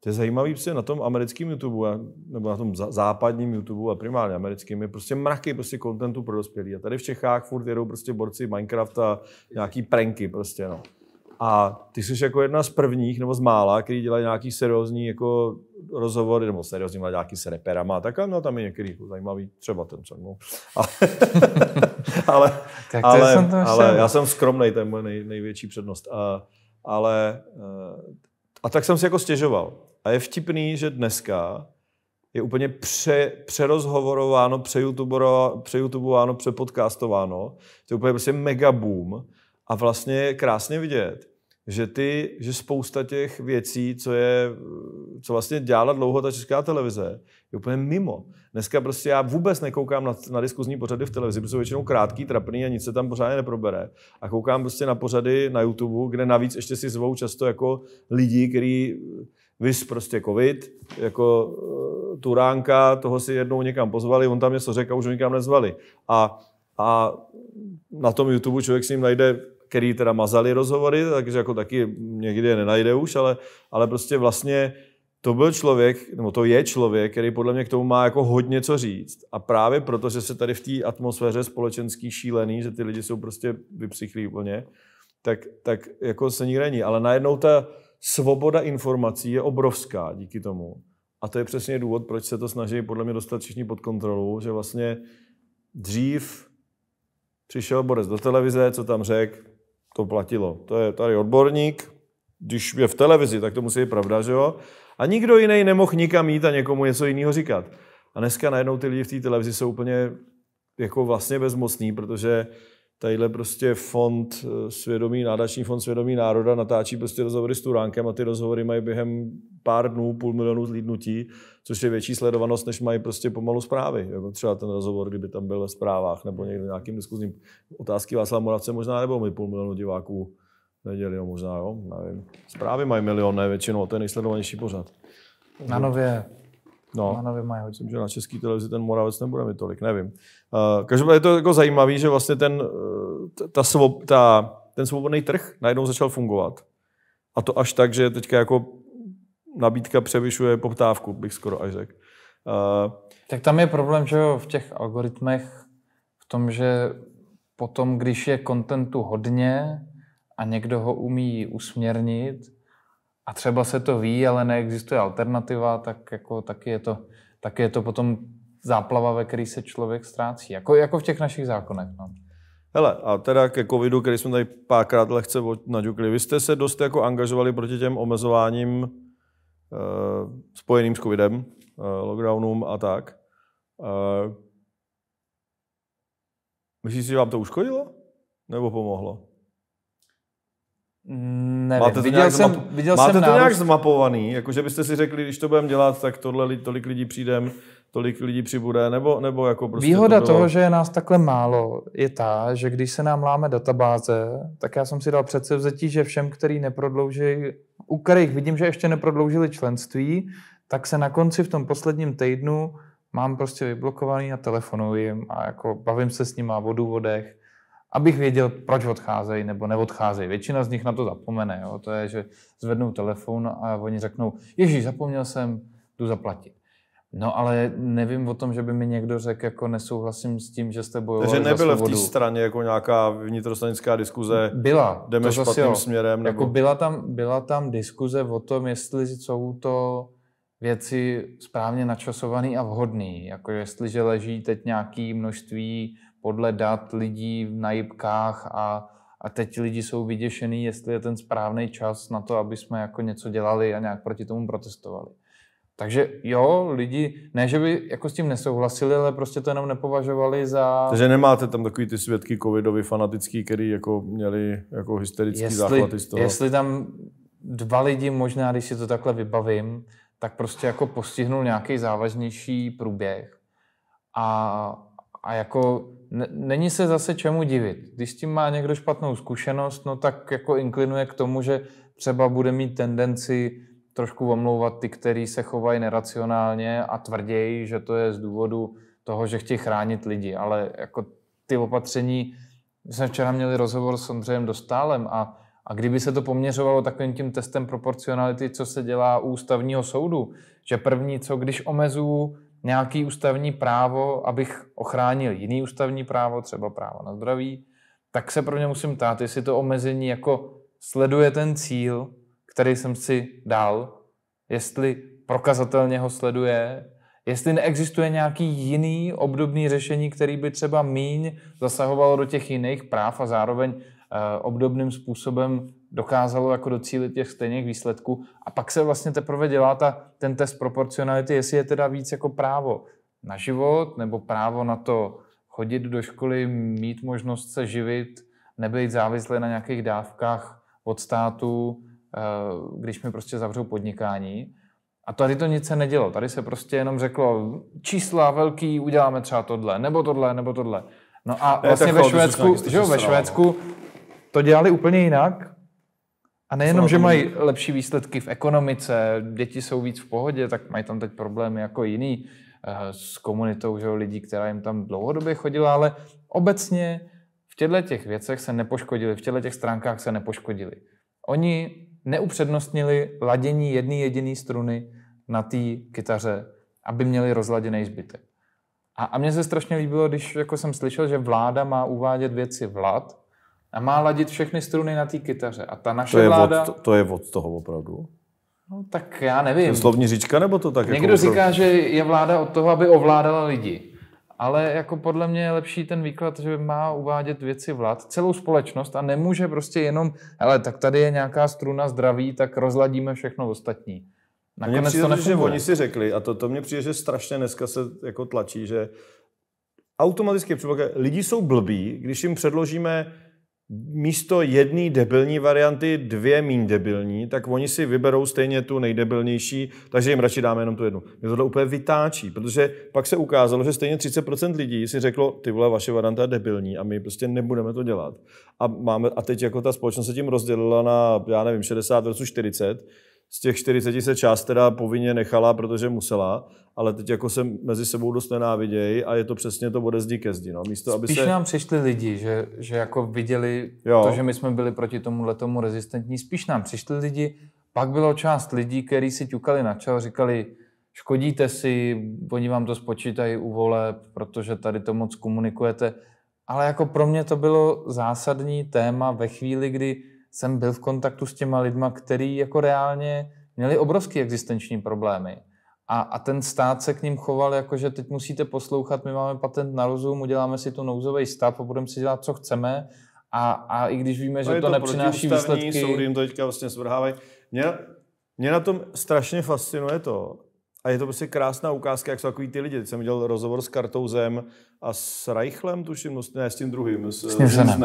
to je zajímavý, protože na tom americkém YouTube, nebo na tom západním YouTube, a primárně americkém, je prostě mraky prostě contentu pro dospělí. A tady v Čechách furt jedou prostě borci Minecraft a nějaký pranky prostě, no. A ty jsi jako jedna z prvních, nebo z mála, který dělají nějaký seriózní jako rozhovor, nebo seriózní nějaký se reperama tak, no tam je některý jako zajímavý, třeba ten co, no. ale, tak to ale, jsem to ale já jsem skromný, to je moje nej, největší přednost. A, ale, eh, a tak jsem si jako stěžoval. A je vtipný, že dneska je úplně pře, přerozhovorováno, přejutubováno, přejutubováno, přepodcastováno. To je úplně prostě mega boom. A vlastně je krásně vidět, že ty, že spousta těch věcí, co je, co vlastně dělá dlouho ta česká televize, je úplně mimo. Dneska prostě já vůbec nekoukám na, na diskuzní pořady v televizi, protože jsou většinou krátký, trapný a nic se tam pořádně neprobere. A koukám prostě na pořady na YouTube, kde navíc ještě si zvou často jako lidi, který vys prostě covid, jako uh, Turánka, toho si jednou někam pozvali, on tam něco řekl a už ho nikam nezvali. A, a na tom YouTube člověk s ním najde který teda mazali rozhovory, takže jako taky někdy je nenajde už, ale, ale prostě vlastně to byl člověk, nebo to je člověk, který podle mě k tomu má jako hodně co říct. A právě proto, že se tady v té atmosféře společenský šílený, že ty lidi jsou prostě vypsychlí úplně, tak, tak jako se nikde není. Ale najednou ta svoboda informací je obrovská díky tomu. A to je přesně důvod, proč se to snaží podle mě dostat všichni pod kontrolu, že vlastně dřív přišel Boris do televize, co tam řekl, to platilo. To je tady odborník, když je v televizi, tak to musí být pravda, že jo? A nikdo jiný nemohl nikam jít a někomu něco jiného říkat. A dneska najednou ty lidi v té televizi jsou úplně jako vlastně bezmocní, protože uh, tadyhle prostě fond eh, svědomí, nádační fond svědomí národa natáčí prostě rozhovory s Turánkem a ty rozhovory mají během pár dnů půl milionu zlídnutí, což je větší sledovanost, než mají prostě pomalu zprávy. Jako třeba ten rozhovor, kdyby tam byl ve zprávách nebo někde nějakým diskuzním otázky Václav Moravce možná nebo my půl milionu diváků neděli, možná, jo, nevím. Zprávy mají milion, ne, většinou, to je nejsledovanější pořad. Na nově No, že na české televizi ten Moravec nebude mi tolik, nevím. Uh, každopádně je to jako zajímavé, že vlastně ten, eh, ta, svob, ta, ten svobodný trh najednou začal fungovat. A to až tak, že teďka jako nabídka převyšuje poptávku, bych skoro až řekl. Uh, tak tam je problém, že v těch algoritmech, v tom, že potom, když je kontentu hodně a někdo ho umí usměrnit, a třeba se to ví, ale neexistuje alternativa, tak jako taky je to, taky je to potom záplava, ve který se člověk ztrácí. Jako, jako v těch našich zákonech. No. Hele, a teda ke covidu, který jsme tady párkrát lehce naďukli, vy jste se dost jako angažovali proti těm omezováním e, spojeným s covidem, e, lockdownům a tak. E, myslíš si, že vám to uškodilo? Nebo pomohlo? Mm, nevím. Máte to viděl nějak jsem, zmap... viděl Máte jsem to nárůst... nějak zmapovaný? Jako, že byste si řekli, když to budeme dělat, tak tohle tolik lidí přijde, tolik lidí přibude, nebo, nebo jako prostě Výhoda to bylo... toho, že je nás takhle málo, je ta, že když se nám láme databáze, tak já jsem si dal předsevzetí, že všem, který neprodlouží, u kterých vidím, že ještě neprodloužili členství, tak se na konci v tom posledním týdnu mám prostě vyblokovaný a telefonuji a jako bavím se s nima o důvodech, abych věděl, proč odcházejí nebo neodcházejí. Většina z nich na to zapomene. Jo? To je, že zvednou telefon a oni řeknou, Ježíš, zapomněl jsem, jdu zaplatit. No ale nevím o tom, že by mi někdo řekl, jako nesouhlasím s tím, že jste bojovali Takže nebyla v té straně jako nějaká vnitrostranická diskuze? Byla. Jdeme to špatným zase, směrem? Jako nebo... Jako byla, tam, byla tam diskuze o tom, jestli jsou to věci správně načasované a vhodné. Jako jestliže leží teď nějaké množství podle dat lidí na jipkách a, a teď lidi jsou vyděšený, jestli je ten správný čas na to, aby jsme jako něco dělali a nějak proti tomu protestovali. Takže jo, lidi, ne, že by jako s tím nesouhlasili, ale prostě to jenom nepovažovali za... Takže nemáte tam takový ty svědky covidovi fanatický, který jako měli jako hysterický jestli, záchvaty z toho? Jestli tam dva lidi možná, když si to takhle vybavím, tak prostě jako postihnul nějaký závažnější průběh. A, a jako není se zase čemu divit. Když s tím má někdo špatnou zkušenost, no tak jako inklinuje k tomu, že třeba bude mít tendenci trošku omlouvat ty, kteří se chovají neracionálně a tvrději, že to je z důvodu toho, že chtějí chránit lidi. Ale jako ty opatření, my jsme včera měli rozhovor s Ondřejem Dostálem a, a kdyby se to poměřovalo takovým tím testem proporcionality, co se dělá u ústavního soudu, že první, co když omezuju nějaký ústavní právo, abych ochránil jiný ústavní právo, třeba právo na zdraví, tak se pro ně musím ptát, jestli to omezení jako sleduje ten cíl, který jsem si dal, jestli prokazatelně ho sleduje, jestli neexistuje nějaký jiný obdobný řešení, který by třeba míň zasahovalo do těch jiných práv a zároveň eh, obdobným způsobem dokázalo jako docílit těch stejných výsledků. A pak se vlastně teprve dělá ta, ten test proporcionality, jestli je teda víc jako právo na život, nebo právo na to chodit do školy, mít možnost se živit, nebejt závislý na nějakých dávkách od státu, eh, když mi prostě zavřou podnikání. A tady to nic se nedělo. Tady se prostě jenom řeklo čísla velký, uděláme třeba tohle, nebo tohle, nebo tohle. No a ne, vlastně ve Švédsku, že jo, ve Švédsku no. to dělali úplně jinak. A nejenom, že mají lepší výsledky v ekonomice, děti jsou víc v pohodě, tak mají tam teď problémy jako jiný eh, s komunitou že, lidí, která jim tam dlouhodobě chodila, ale obecně v těchto těch věcech se nepoškodili, v těchto těch stránkách se nepoškodili. Oni neupřednostnili ladění jedné jediné struny na té kytaře, aby měli rozladěný zbytek. A, a mně se strašně líbilo, když jako jsem slyšel, že vláda má uvádět věci vlad, a má ladit všechny struny na té kytaře. A ta naše to je vláda... Od, to, to je od toho opravdu? No tak já nevím. To slovní říčka nebo to tak? Někdo jako říká, že je vláda od toho, aby ovládala lidi. Ale jako podle mě je lepší ten výklad, že má uvádět věci vlád, celou společnost a nemůže prostě jenom, ale tak tady je nějaká struna zdraví, tak rozladíme všechno ostatní. Nakonec mě přijde, to že oni si řekli, a to, to mě přijde, že strašně dneska se jako tlačí, že automaticky předpoklad, lidi jsou blbí, když jim předložíme místo jedné debilní varianty dvě mín debilní, tak oni si vyberou stejně tu nejdebilnější, takže jim radši dáme jenom tu jednu. Mě tohle úplně vytáčí, protože pak se ukázalo, že stejně 30% lidí si řeklo, ty vole, vaše varianta je debilní a my prostě nebudeme to dělat. A, máme, a teď jako ta společnost se tím rozdělila na, já nevím, 60 versus 40, z těch 40 se část teda povinně nechala, protože musela, ale teď jako se mezi sebou dost nenávidějí a je to přesně to bude zdi ke zdi. No. Místo, Spíš aby se... nám přišli lidi, že, že jako viděli jo. to, že my jsme byli proti tomu tomu rezistentní. Spíš nám přišli lidi, pak bylo část lidí, kteří si ťukali na čel, říkali, škodíte si, oni vám to spočítají u voleb, protože tady to moc komunikujete. Ale jako pro mě to bylo zásadní téma ve chvíli, kdy jsem byl v kontaktu s těma lidma, který jako reálně měli obrovské existenční problémy. A, a ten stát se k ním choval jako, že teď musíte poslouchat, my máme patent na rozum, uděláme si tu nouzový stav a budeme si dělat, co chceme. A, a i když víme, že to, to nepřináší výsledky... Soudy jim to teďka vlastně svrhávají. Mě, mě na tom strašně fascinuje to, a je to prostě krásná ukázka, jak jsou takový ty lidi. Teď jsem dělal rozhovor s Kartou Zem a s Reichlem, tuším, no, ne, s tím druhým, s, s, s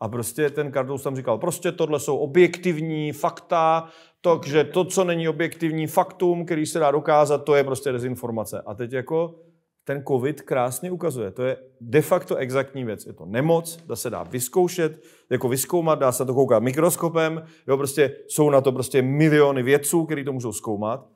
A prostě ten Kartous tam říkal, prostě tohle jsou objektivní fakta, takže to, co není objektivní faktum, který se dá dokázat, to je prostě dezinformace. A teď jako ten covid krásně ukazuje. To je de facto exaktní věc. Je to nemoc, dá se dá vyzkoušet, jako vyzkoumat, dá se to koukat mikroskopem, jo, prostě jsou na to prostě miliony vědců, kteří to můžou zkoumat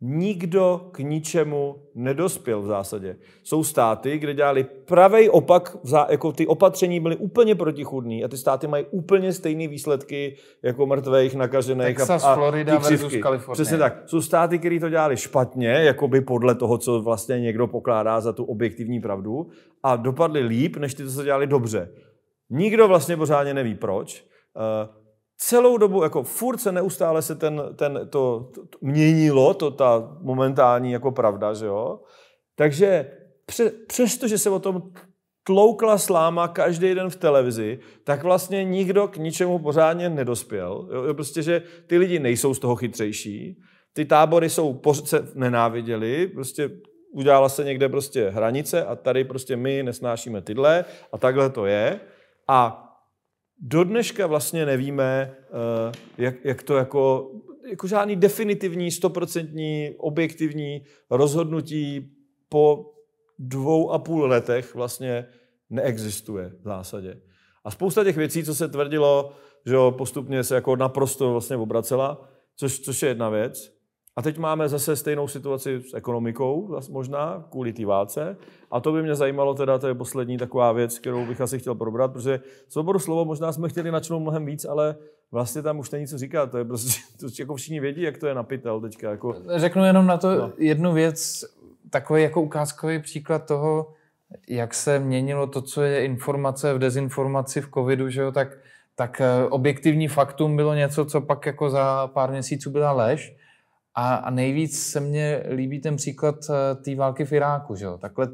nikdo k ničemu nedospěl v zásadě. Jsou státy, kde dělali pravej opak, jako ty opatření byly úplně protichudný a ty státy mají úplně stejné výsledky jako mrtvých, nakažených Texas, a, a Florida versus Kalifornie. Přesně tak. Jsou státy, které to dělali špatně, jako by podle toho, co vlastně někdo pokládá za tu objektivní pravdu a dopadly líp, než ty, co se dělali dobře. Nikdo vlastně pořádně neví proč. Uh, celou dobu, jako furt se neustále se ten, ten to, to, to měnilo, to ta momentální jako pravda, že jo. Takže pře, přesto, že se o tom tloukla sláma každý den v televizi, tak vlastně nikdo k ničemu pořádně nedospěl. Jo? Prostě, že ty lidi nejsou z toho chytřejší, ty tábory jsou, se nenáviděli, prostě udělala se někde prostě hranice a tady prostě my nesnášíme tyhle a takhle to je. A do dneška vlastně nevíme, eh, jak, jak to jako, jako žádný definitivní, stoprocentní, objektivní rozhodnutí po dvou a půl letech vlastně neexistuje v zásadě. A spousta těch věcí, co se tvrdilo, že postupně se jako naprosto vlastně obracela, což, což je jedna věc. A teď máme zase stejnou situaci s ekonomikou, možná kvůli té válce. A to by mě zajímalo, teda to je poslední taková věc, kterou bych asi chtěl probrat, protože svobodu slovo možná jsme chtěli načnout mnohem víc, ale vlastně tam už není co říkat. To je prostě, to jako všichni vědí, jak to je napitel teďka. Jako... Řeknu jenom na to no. jednu věc, takový jako ukázkový příklad toho, jak se měnilo to, co je informace v dezinformaci v covidu, že jo, tak, tak eh, objektivní faktum bylo něco, co pak jako za pár měsíců byla lež a, a nejvíc se mně líbí ten příklad eh, té války v Iráku. Že Takhle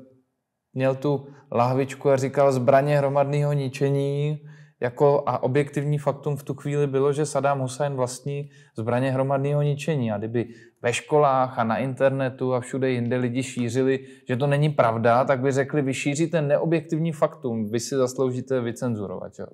měl tu lahvičku a říkal zbraně hromadného ničení. Jako, a objektivní faktum v tu chvíli bylo, že Saddam Hussein vlastní zbraně hromadného ničení. A kdyby ve školách a na internetu a všude jinde lidi šířili, že to není pravda, tak by řekli, vy šíříte neobjektivní faktum, vy si zasloužíte vycenzurovat. Jo?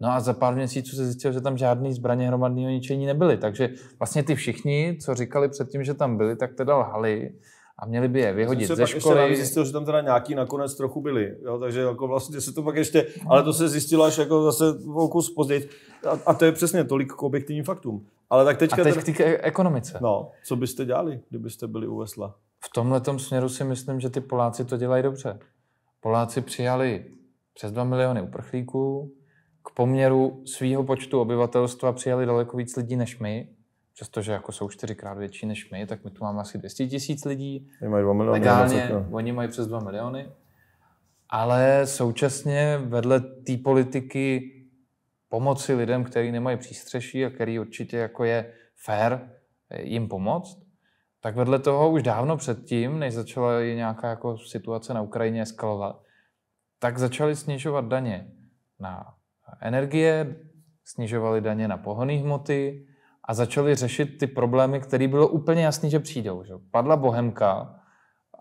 No a za pár měsíců se zjistil, že tam žádné zbraně hromadného ničení nebyly. Takže vlastně ty všichni, co říkali předtím, že tam byli, tak teda lhali a měli by je vyhodit se ze pak školy. Ještě zjistil, že tam teda nějaký nakonec trochu byli, jo? takže jako vlastně se to pak ještě, ale to se zjistilo až jako zase kus později. A, a, to je přesně tolik k objektivním faktům. Ale tak teďka... A teď teda... k e- ekonomice. No, co byste dělali, kdybyste byli u Vesla? V tomhle směru si myslím, že ty Poláci to dělají dobře. Poláci přijali přes 2 miliony uprchlíků, k poměru svého počtu obyvatelstva přijali daleko víc lidí než my, přestože jako jsou čtyřikrát větší než my, tak my tu máme asi 200 tisíc lidí. Oni mají 2 miliony. Legálně, oni mají přes 2 miliony. Ale současně vedle té politiky pomoci lidem, kteří nemají přístřeší a který určitě jako je fair jim pomoct, tak vedle toho už dávno předtím, než začala i nějaká jako situace na Ukrajině eskalovat, tak začali snižovat daně na energie, snižovali daně na pohonné hmoty a začali řešit ty problémy, které bylo úplně jasný, že přijdou. Že? Padla bohemka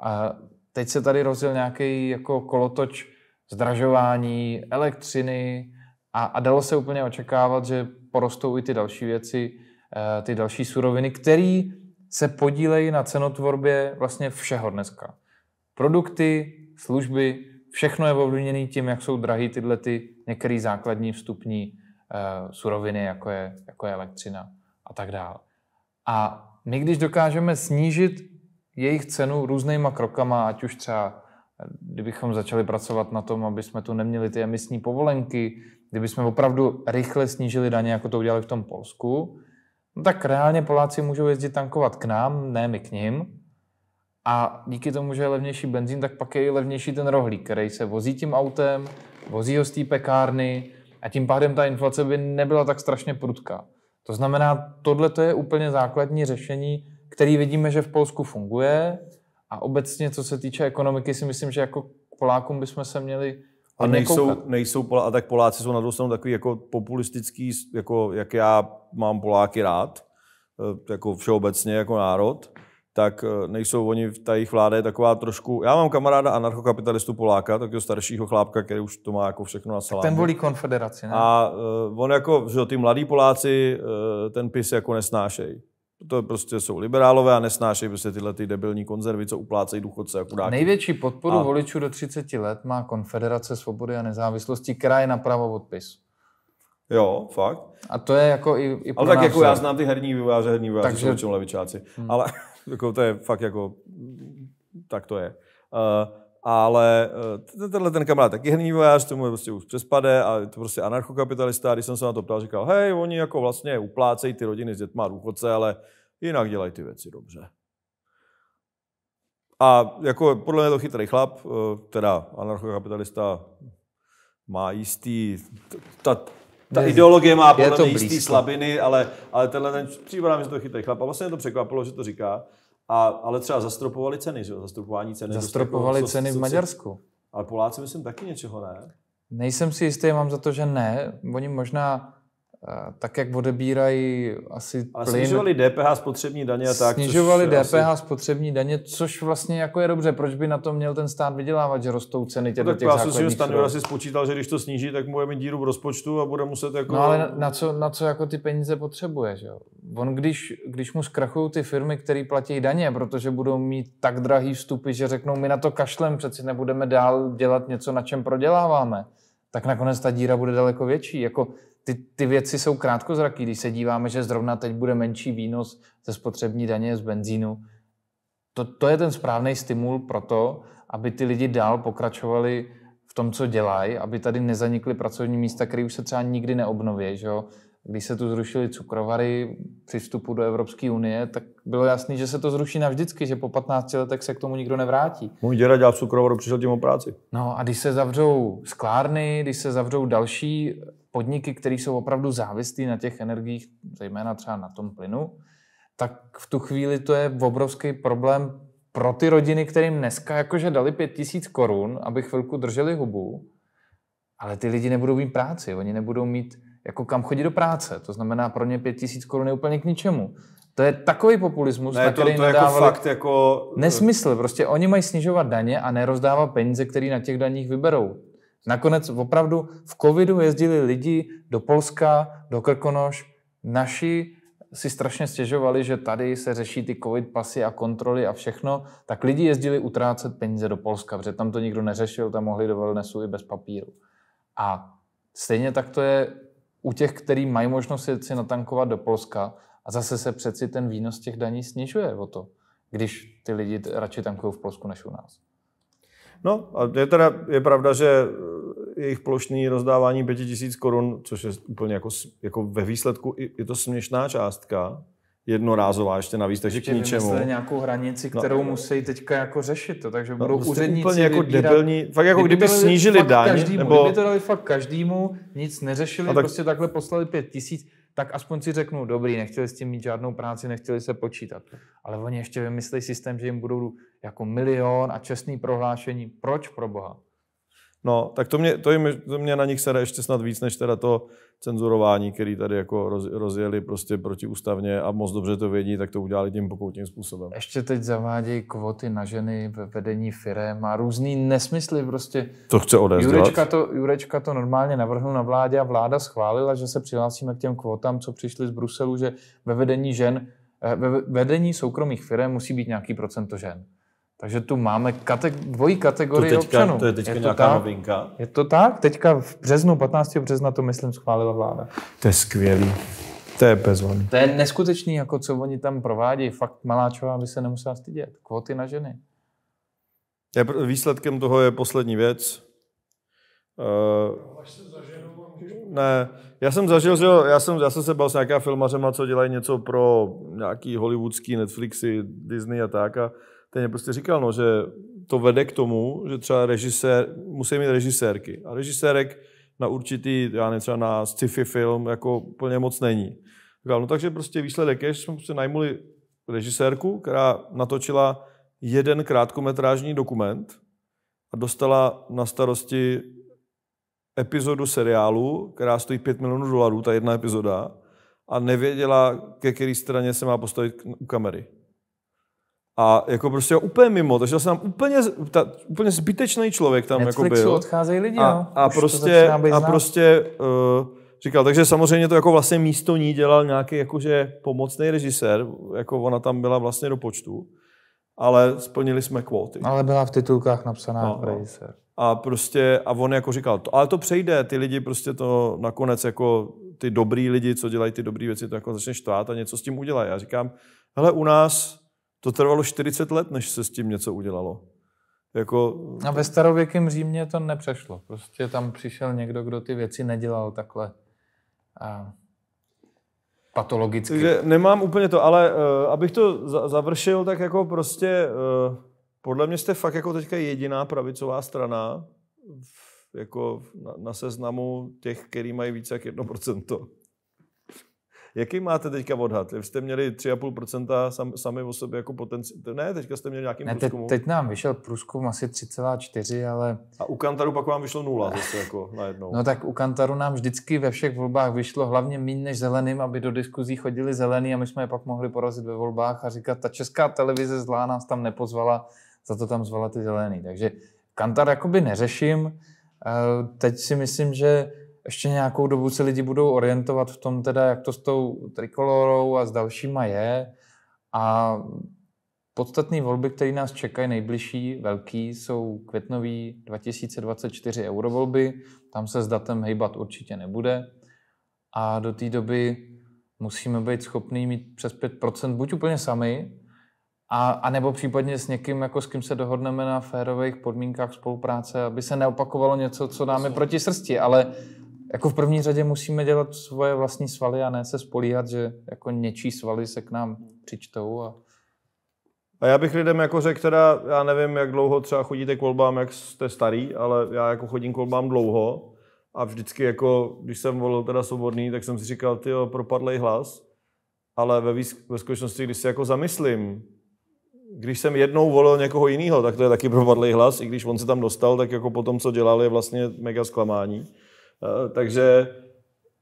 a teď se tady rozjel nějaký jako kolotoč zdražování elektřiny a, a dalo se úplně očekávat, že porostou i ty další věci, eh, ty další suroviny, které se podílejí na cenotvorbě vlastně všeho dneska. Produkty, služby, všechno je ovlivněné tím, jak jsou drahé tyhle ty některé základní vstupní uh, suroviny, jako je, jako je elektřina a tak dále. A my, když dokážeme snížit jejich cenu různýma krokama, ať už třeba eh, kdybychom začali pracovat na tom, aby jsme tu neměli ty emisní povolenky, kdyby jsme opravdu rychle snížili daně, jako to udělali v tom Polsku, no tak reálně Poláci můžou jezdit tankovat k nám, ne my k ním. A díky tomu, že je levnější benzín, tak pak je i levnější ten rohlík, který se vozí tím autem, vozí ho z té pekárny a tím pádem ta inflace by nebyla tak strašně prudká. To znamená, tohle to je úplně základní řešení, který vidíme, že v Polsku funguje a obecně, co se týče ekonomiky, si myslím, že jako Polákům bychom se měli a nejsou, nejsou Polá, a tak Poláci jsou na druhou stranu takový jako populistický, jako jak já mám Poláky rád, eh, jako všeobecně, jako národ tak eh, nejsou oni, ta jejich vláda je taková trošku... Já mám kamaráda anarchokapitalistu Poláka, takového staršího chlápka, který už to má jako všechno na salámu. Ten volí konfederaci, ne? A uh, on jako, že ty mladí Poláci uh, ten PIS jako nesnášejí. To prostě jsou liberálové a nesnášejí prostě tyhle ty debilní konzervy, co uplácejí důchodce a Největší podporu a... voličů do 30 let má Konfederace svobody a nezávislosti, která je napravo odpis. Jo, fakt. A to je jako i, i Ale tak jako já znám ty herní vyváře, herní vyváře, Takže... jsou levičáci. Hmm. Ale jako, to je fakt jako, tak to je. Uh, ale eh, tenhle ten kamarád taky hrný vojář, tomu je prostě už přespade a je to prostě anarchokapitalista. A když jsem se na to ptal, říkal, hej, oni jako vlastně uplácejí ty rodiny s dětma a důchodce, ale jinak dělají ty věci dobře. A jako podle mě to chytrý chlap, eh, teda anarchokapitalista, má jistý, ta, ta je, ideologie má podle mě jistý slabiny, ale, ale tenhle ten příbram, mi to chytají chlap. A vlastně to překvapilo, že to říká. A, ale třeba zastropovali ceny, že Zastropování ceny. Zastropovali jako, ceny co, v Maďarsku. Ale Poláci myslím taky něčeho, ne? Nejsem si jistý, mám za to, že ne. Oni možná tak jak odebírají asi a plyn, snižovali DPH spotřební daně a tak. Snižovali DPH asi... spotřební daně, což vlastně jako je dobře. Proč by na to měl ten stát vydělávat, že rostou ceny těch, no, tak těch základních Stanjura asi spočítal, že když to sníží, tak mu mít díru v rozpočtu a bude muset jako... No ale na, na co, na co jako ty peníze potřebuje, že jo? On když, když mu zkrachují ty firmy, které platí daně, protože budou mít tak drahý vstupy, že řeknou, my na to kašlem přeci nebudeme dál dělat něco, na čem proděláváme, tak nakonec ta díra bude daleko větší. Jako ty, ty věci jsou krátkozraké. Když se díváme, že zrovna teď bude menší výnos ze spotřební daně z benzínu, to, to je ten správný stimul pro to, aby ty lidi dál pokračovali v tom, co dělají, aby tady nezanikly pracovní místa, které už se třeba nikdy neobnoví. Že Když se tu zrušili cukrovary při vstupu do Evropské unie, tak bylo jasné, že se to zruší navždycky, že po 15 letech se k tomu nikdo nevrátí. Můj děda dělal cukrovaru, přišel tím o práci. No a když se zavřou sklárny, když se zavřou další podniky, které jsou opravdu závislí na těch energiích, zejména třeba na tom plynu, tak v tu chvíli to je obrovský problém pro ty rodiny, kterým dneska jakože dali pět tisíc korun, aby chvilku drželi hubu, ale ty lidi nebudou mít práci, oni nebudou mít jako kam chodit do práce. To znamená, pro ně pět tisíc korun je úplně k ničemu. To je takový populismus, ne, na který to, to jako fakt jako... Nesmysl, prostě oni mají snižovat daně a nerozdávat peníze, které na těch daních vyberou. Nakonec opravdu v covidu jezdili lidi do Polska, do Krkonoš. Naši si strašně stěžovali, že tady se řeší ty covid pasy a kontroly a všechno, tak lidi jezdili utrácet peníze do Polska, protože tam to nikdo neřešil, tam mohli do wellnessu i bez papíru. A stejně tak to je u těch, kteří mají možnost si natankovat do Polska a zase se přeci ten výnos těch daní snižuje o to, když ty lidi radši tankují v Polsku než u nás. No a je teda, je pravda, že eh, jejich plošný rozdávání 5000 korun, což je úplně jako, jako ve výsledku, je to směšná částka, jednorázová ještě navíc, takže ještě k ničemu. nějakou hranici, no. kterou no, musí teďka jako řešit, to, takže budou no, budou úředníci úplně jako vybírat, debilní, fakt jako kdyby, kdyby snížili daň, každému, nebo... Kdyby to dali fakt každému, nic neřešili, tak, prostě takhle poslali 5000 tisíc, tak aspoň si řeknu, dobrý, nechtěli s tím mít žádnou práci, nechtěli se počítat. Ale oni ještě vymyslí systém, že jim budou jako milion a čestný prohlášení. Proč pro Boha? No, tak to mě, to, jim, to mě na nich sere ještě snad víc, než teda to cenzurování, který tady jako roz, rozjeli prostě protiústavně a moc dobře to vědí, tak to udělali tím pokoutním způsobem. Ještě teď zavádějí kvoty na ženy ve vedení firem a různý nesmysly prostě. To chce odezdělat. Jurečka to, Jurečka to normálně navrhl na vládě a vláda schválila, že se přihlásíme k těm kvotám, co přišly z Bruselu, že ve vedení žen, eh, ve vedení soukromých firm musí být nějaký procento žen. Takže tu máme kate- dvojí kategorii to teďka, občanů. To je teďka je to nějaká tak, novinka. Je to tak? Teďka v březnu, 15. března to, myslím, schválila vláda. To je skvělý. To je bezvadný. To je neskutečný, jako co oni tam provádí. Fakt Maláčová by se nemusela stydět. Kvóty na ženy. Je, výsledkem toho je poslední věc. Uh, ne, já jsem zažil, že já jsem, já jsem se bavil s nějaká filmařema, co dělají něco pro nějaký hollywoodský Netflixy, Disney a tak a ten mě prostě říkal, no, že to vede k tomu, že třeba režisér, musí mít režisérky. A režisérek na určitý, já nevím, třeba na sci-fi film, jako plně moc není. Říkal, no takže prostě výsledek je, že jsme prostě najmuli režisérku, která natočila jeden krátkometrážní dokument a dostala na starosti epizodu seriálu, která stojí 5 milionů dolarů, ta jedna epizoda, a nevěděla, ke které straně se má postavit u kamery. A jako prostě úplně mimo, takže jsem tam úplně, ta, úplně zbytečný člověk tam jako Netflixu jako byl. odcházejí lidi, a, a, prostě, a prostě uh, říkal, takže samozřejmě to jako vlastně místo ní dělal nějaký jakože pomocný režisér, jako ona tam byla vlastně do počtu, ale splnili jsme kvóty. Ale byla v titulkách napsaná no, jako no. režisér. A prostě, a on jako říkal, to, ale to přejde, ty lidi prostě to nakonec jako ty dobrý lidi, co dělají ty dobré věci, to jako začne štvát a něco s tím udělají. Já říkám, hele, u nás to trvalo 40 let, než se s tím něco udělalo. Jako... A ve starověkém Římě to nepřešlo. Prostě tam přišel někdo, kdo ty věci nedělal takhle. A patologicky. Takže nemám úplně to, ale uh, abych to za- završil, tak jako prostě uh, podle mě jste fakt jako teďka jediná pravicová strana v, jako na, na seznamu těch, který mají více jak 1%. Jaký máte teďka odhad? Vy jste měli 3,5% sami o sobě jako potenciál. Ne, teďka jste měli nějaký průzkum. Teď, teď, nám vyšel průzkum asi 3,4, ale... A u Kantaru pak vám vyšlo nula zase jako najednou. No tak u Kantaru nám vždycky ve všech volbách vyšlo hlavně méně než zeleným, aby do diskuzí chodili zelený a my jsme je pak mohli porazit ve volbách a říkat, ta česká televize zlá nás tam nepozvala, za to tam zvala ty zelený. Takže Kantar jakoby neřeším. Eh, teď si myslím, že ještě nějakou dobu se lidi budou orientovat v tom teda, jak to s tou trikolorou a s dalšíma je. A podstatné volby, které nás čekají nejbližší, velký, jsou květnový 2024 eurovolby. Tam se s datem hejbat určitě nebude. A do té doby musíme být schopní mít přes 5% buď úplně sami, a, a nebo případně s někým, jako s kým se dohodneme na férových podmínkách spolupráce, aby se neopakovalo něco, co dáme proti srsti, ale jako v první řadě musíme dělat svoje vlastní svaly a ne se spolíhat, že jako něčí svaly se k nám přičtou a a já bych lidem jako řekl teda, já nevím, jak dlouho třeba chodíte k volbám, jak jste starý, ale já jako chodím k volbám dlouho a vždycky jako, když jsem volil teda svobodný, tak jsem si říkal, ty propadlej hlas, ale ve, výsk- ve skutečnosti, když si jako zamyslím, když jsem jednou volil někoho jiného, tak to je taky propadlej hlas, i když on se tam dostal, tak jako po tom, co dělal, je vlastně mega zklamání. Eh, takže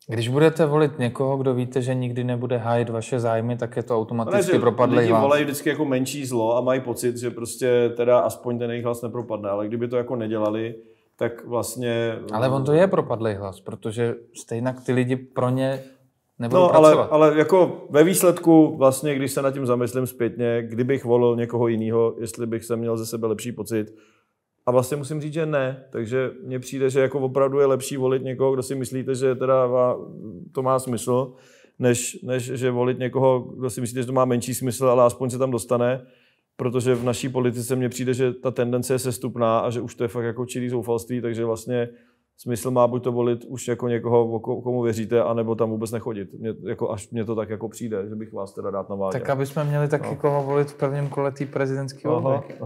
když budete volit někoho, kdo víte, že nikdy nebude hájit vaše zájmy, tak je to automaticky ne, propadlý lidi vás. volají vždycky jako menší zlo a mají pocit, že prostě teda aspoň ten jejich hlas nepropadne, ale kdyby to jako nedělali, tak vlastně... Eh, ale on to je propadlý hlas, protože stejně ty lidi pro ně nebudou no, pracovat. Ale, ale jako ve výsledku, vlastně, když se nad tím zamyslím zpětně, kdybych volil někoho jiného, jestli bych se měl ze sebe lepší pocit, a vlastně musím říct, že ne. Takže mně přijde, že jako opravdu je lepší volit někoho, kdo si myslíte, že teda to má smysl, než, než že volit někoho, kdo si myslíte, že to má menší smysl, ale aspoň se tam dostane. Protože v naší politice mně přijde, že ta tendence je sestupná a že už to je fakt jako čilý zoufalství, takže vlastně smysl má buď to volit už jako někoho, komu věříte, anebo tam vůbec nechodit. Mě, jako až mě to tak jako přijde, že bych vás teda dát na vládě. Tak aby jsme měli taky no. koho volit v prvním kole té prezidentské volby.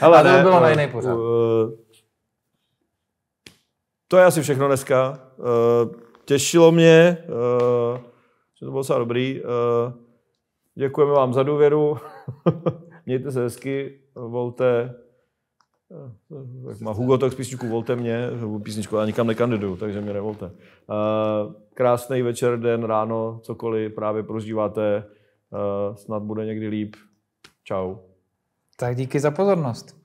Ale to by bylo na jiný pořád. Uh, to je asi všechno dneska. Uh, těšilo mě, uh, že to bylo docela dobrý. Uh, děkujeme vám za důvěru. Mějte se hezky, volte Eh, tak má Hugo tak písničku Volte mě, písničku já nikam nekandiduju, takže mě nevolte. Eh, krásný večer, den, ráno, cokoliv právě prožíváte, eh, snad bude někdy líp. Čau. Tak díky za pozornost.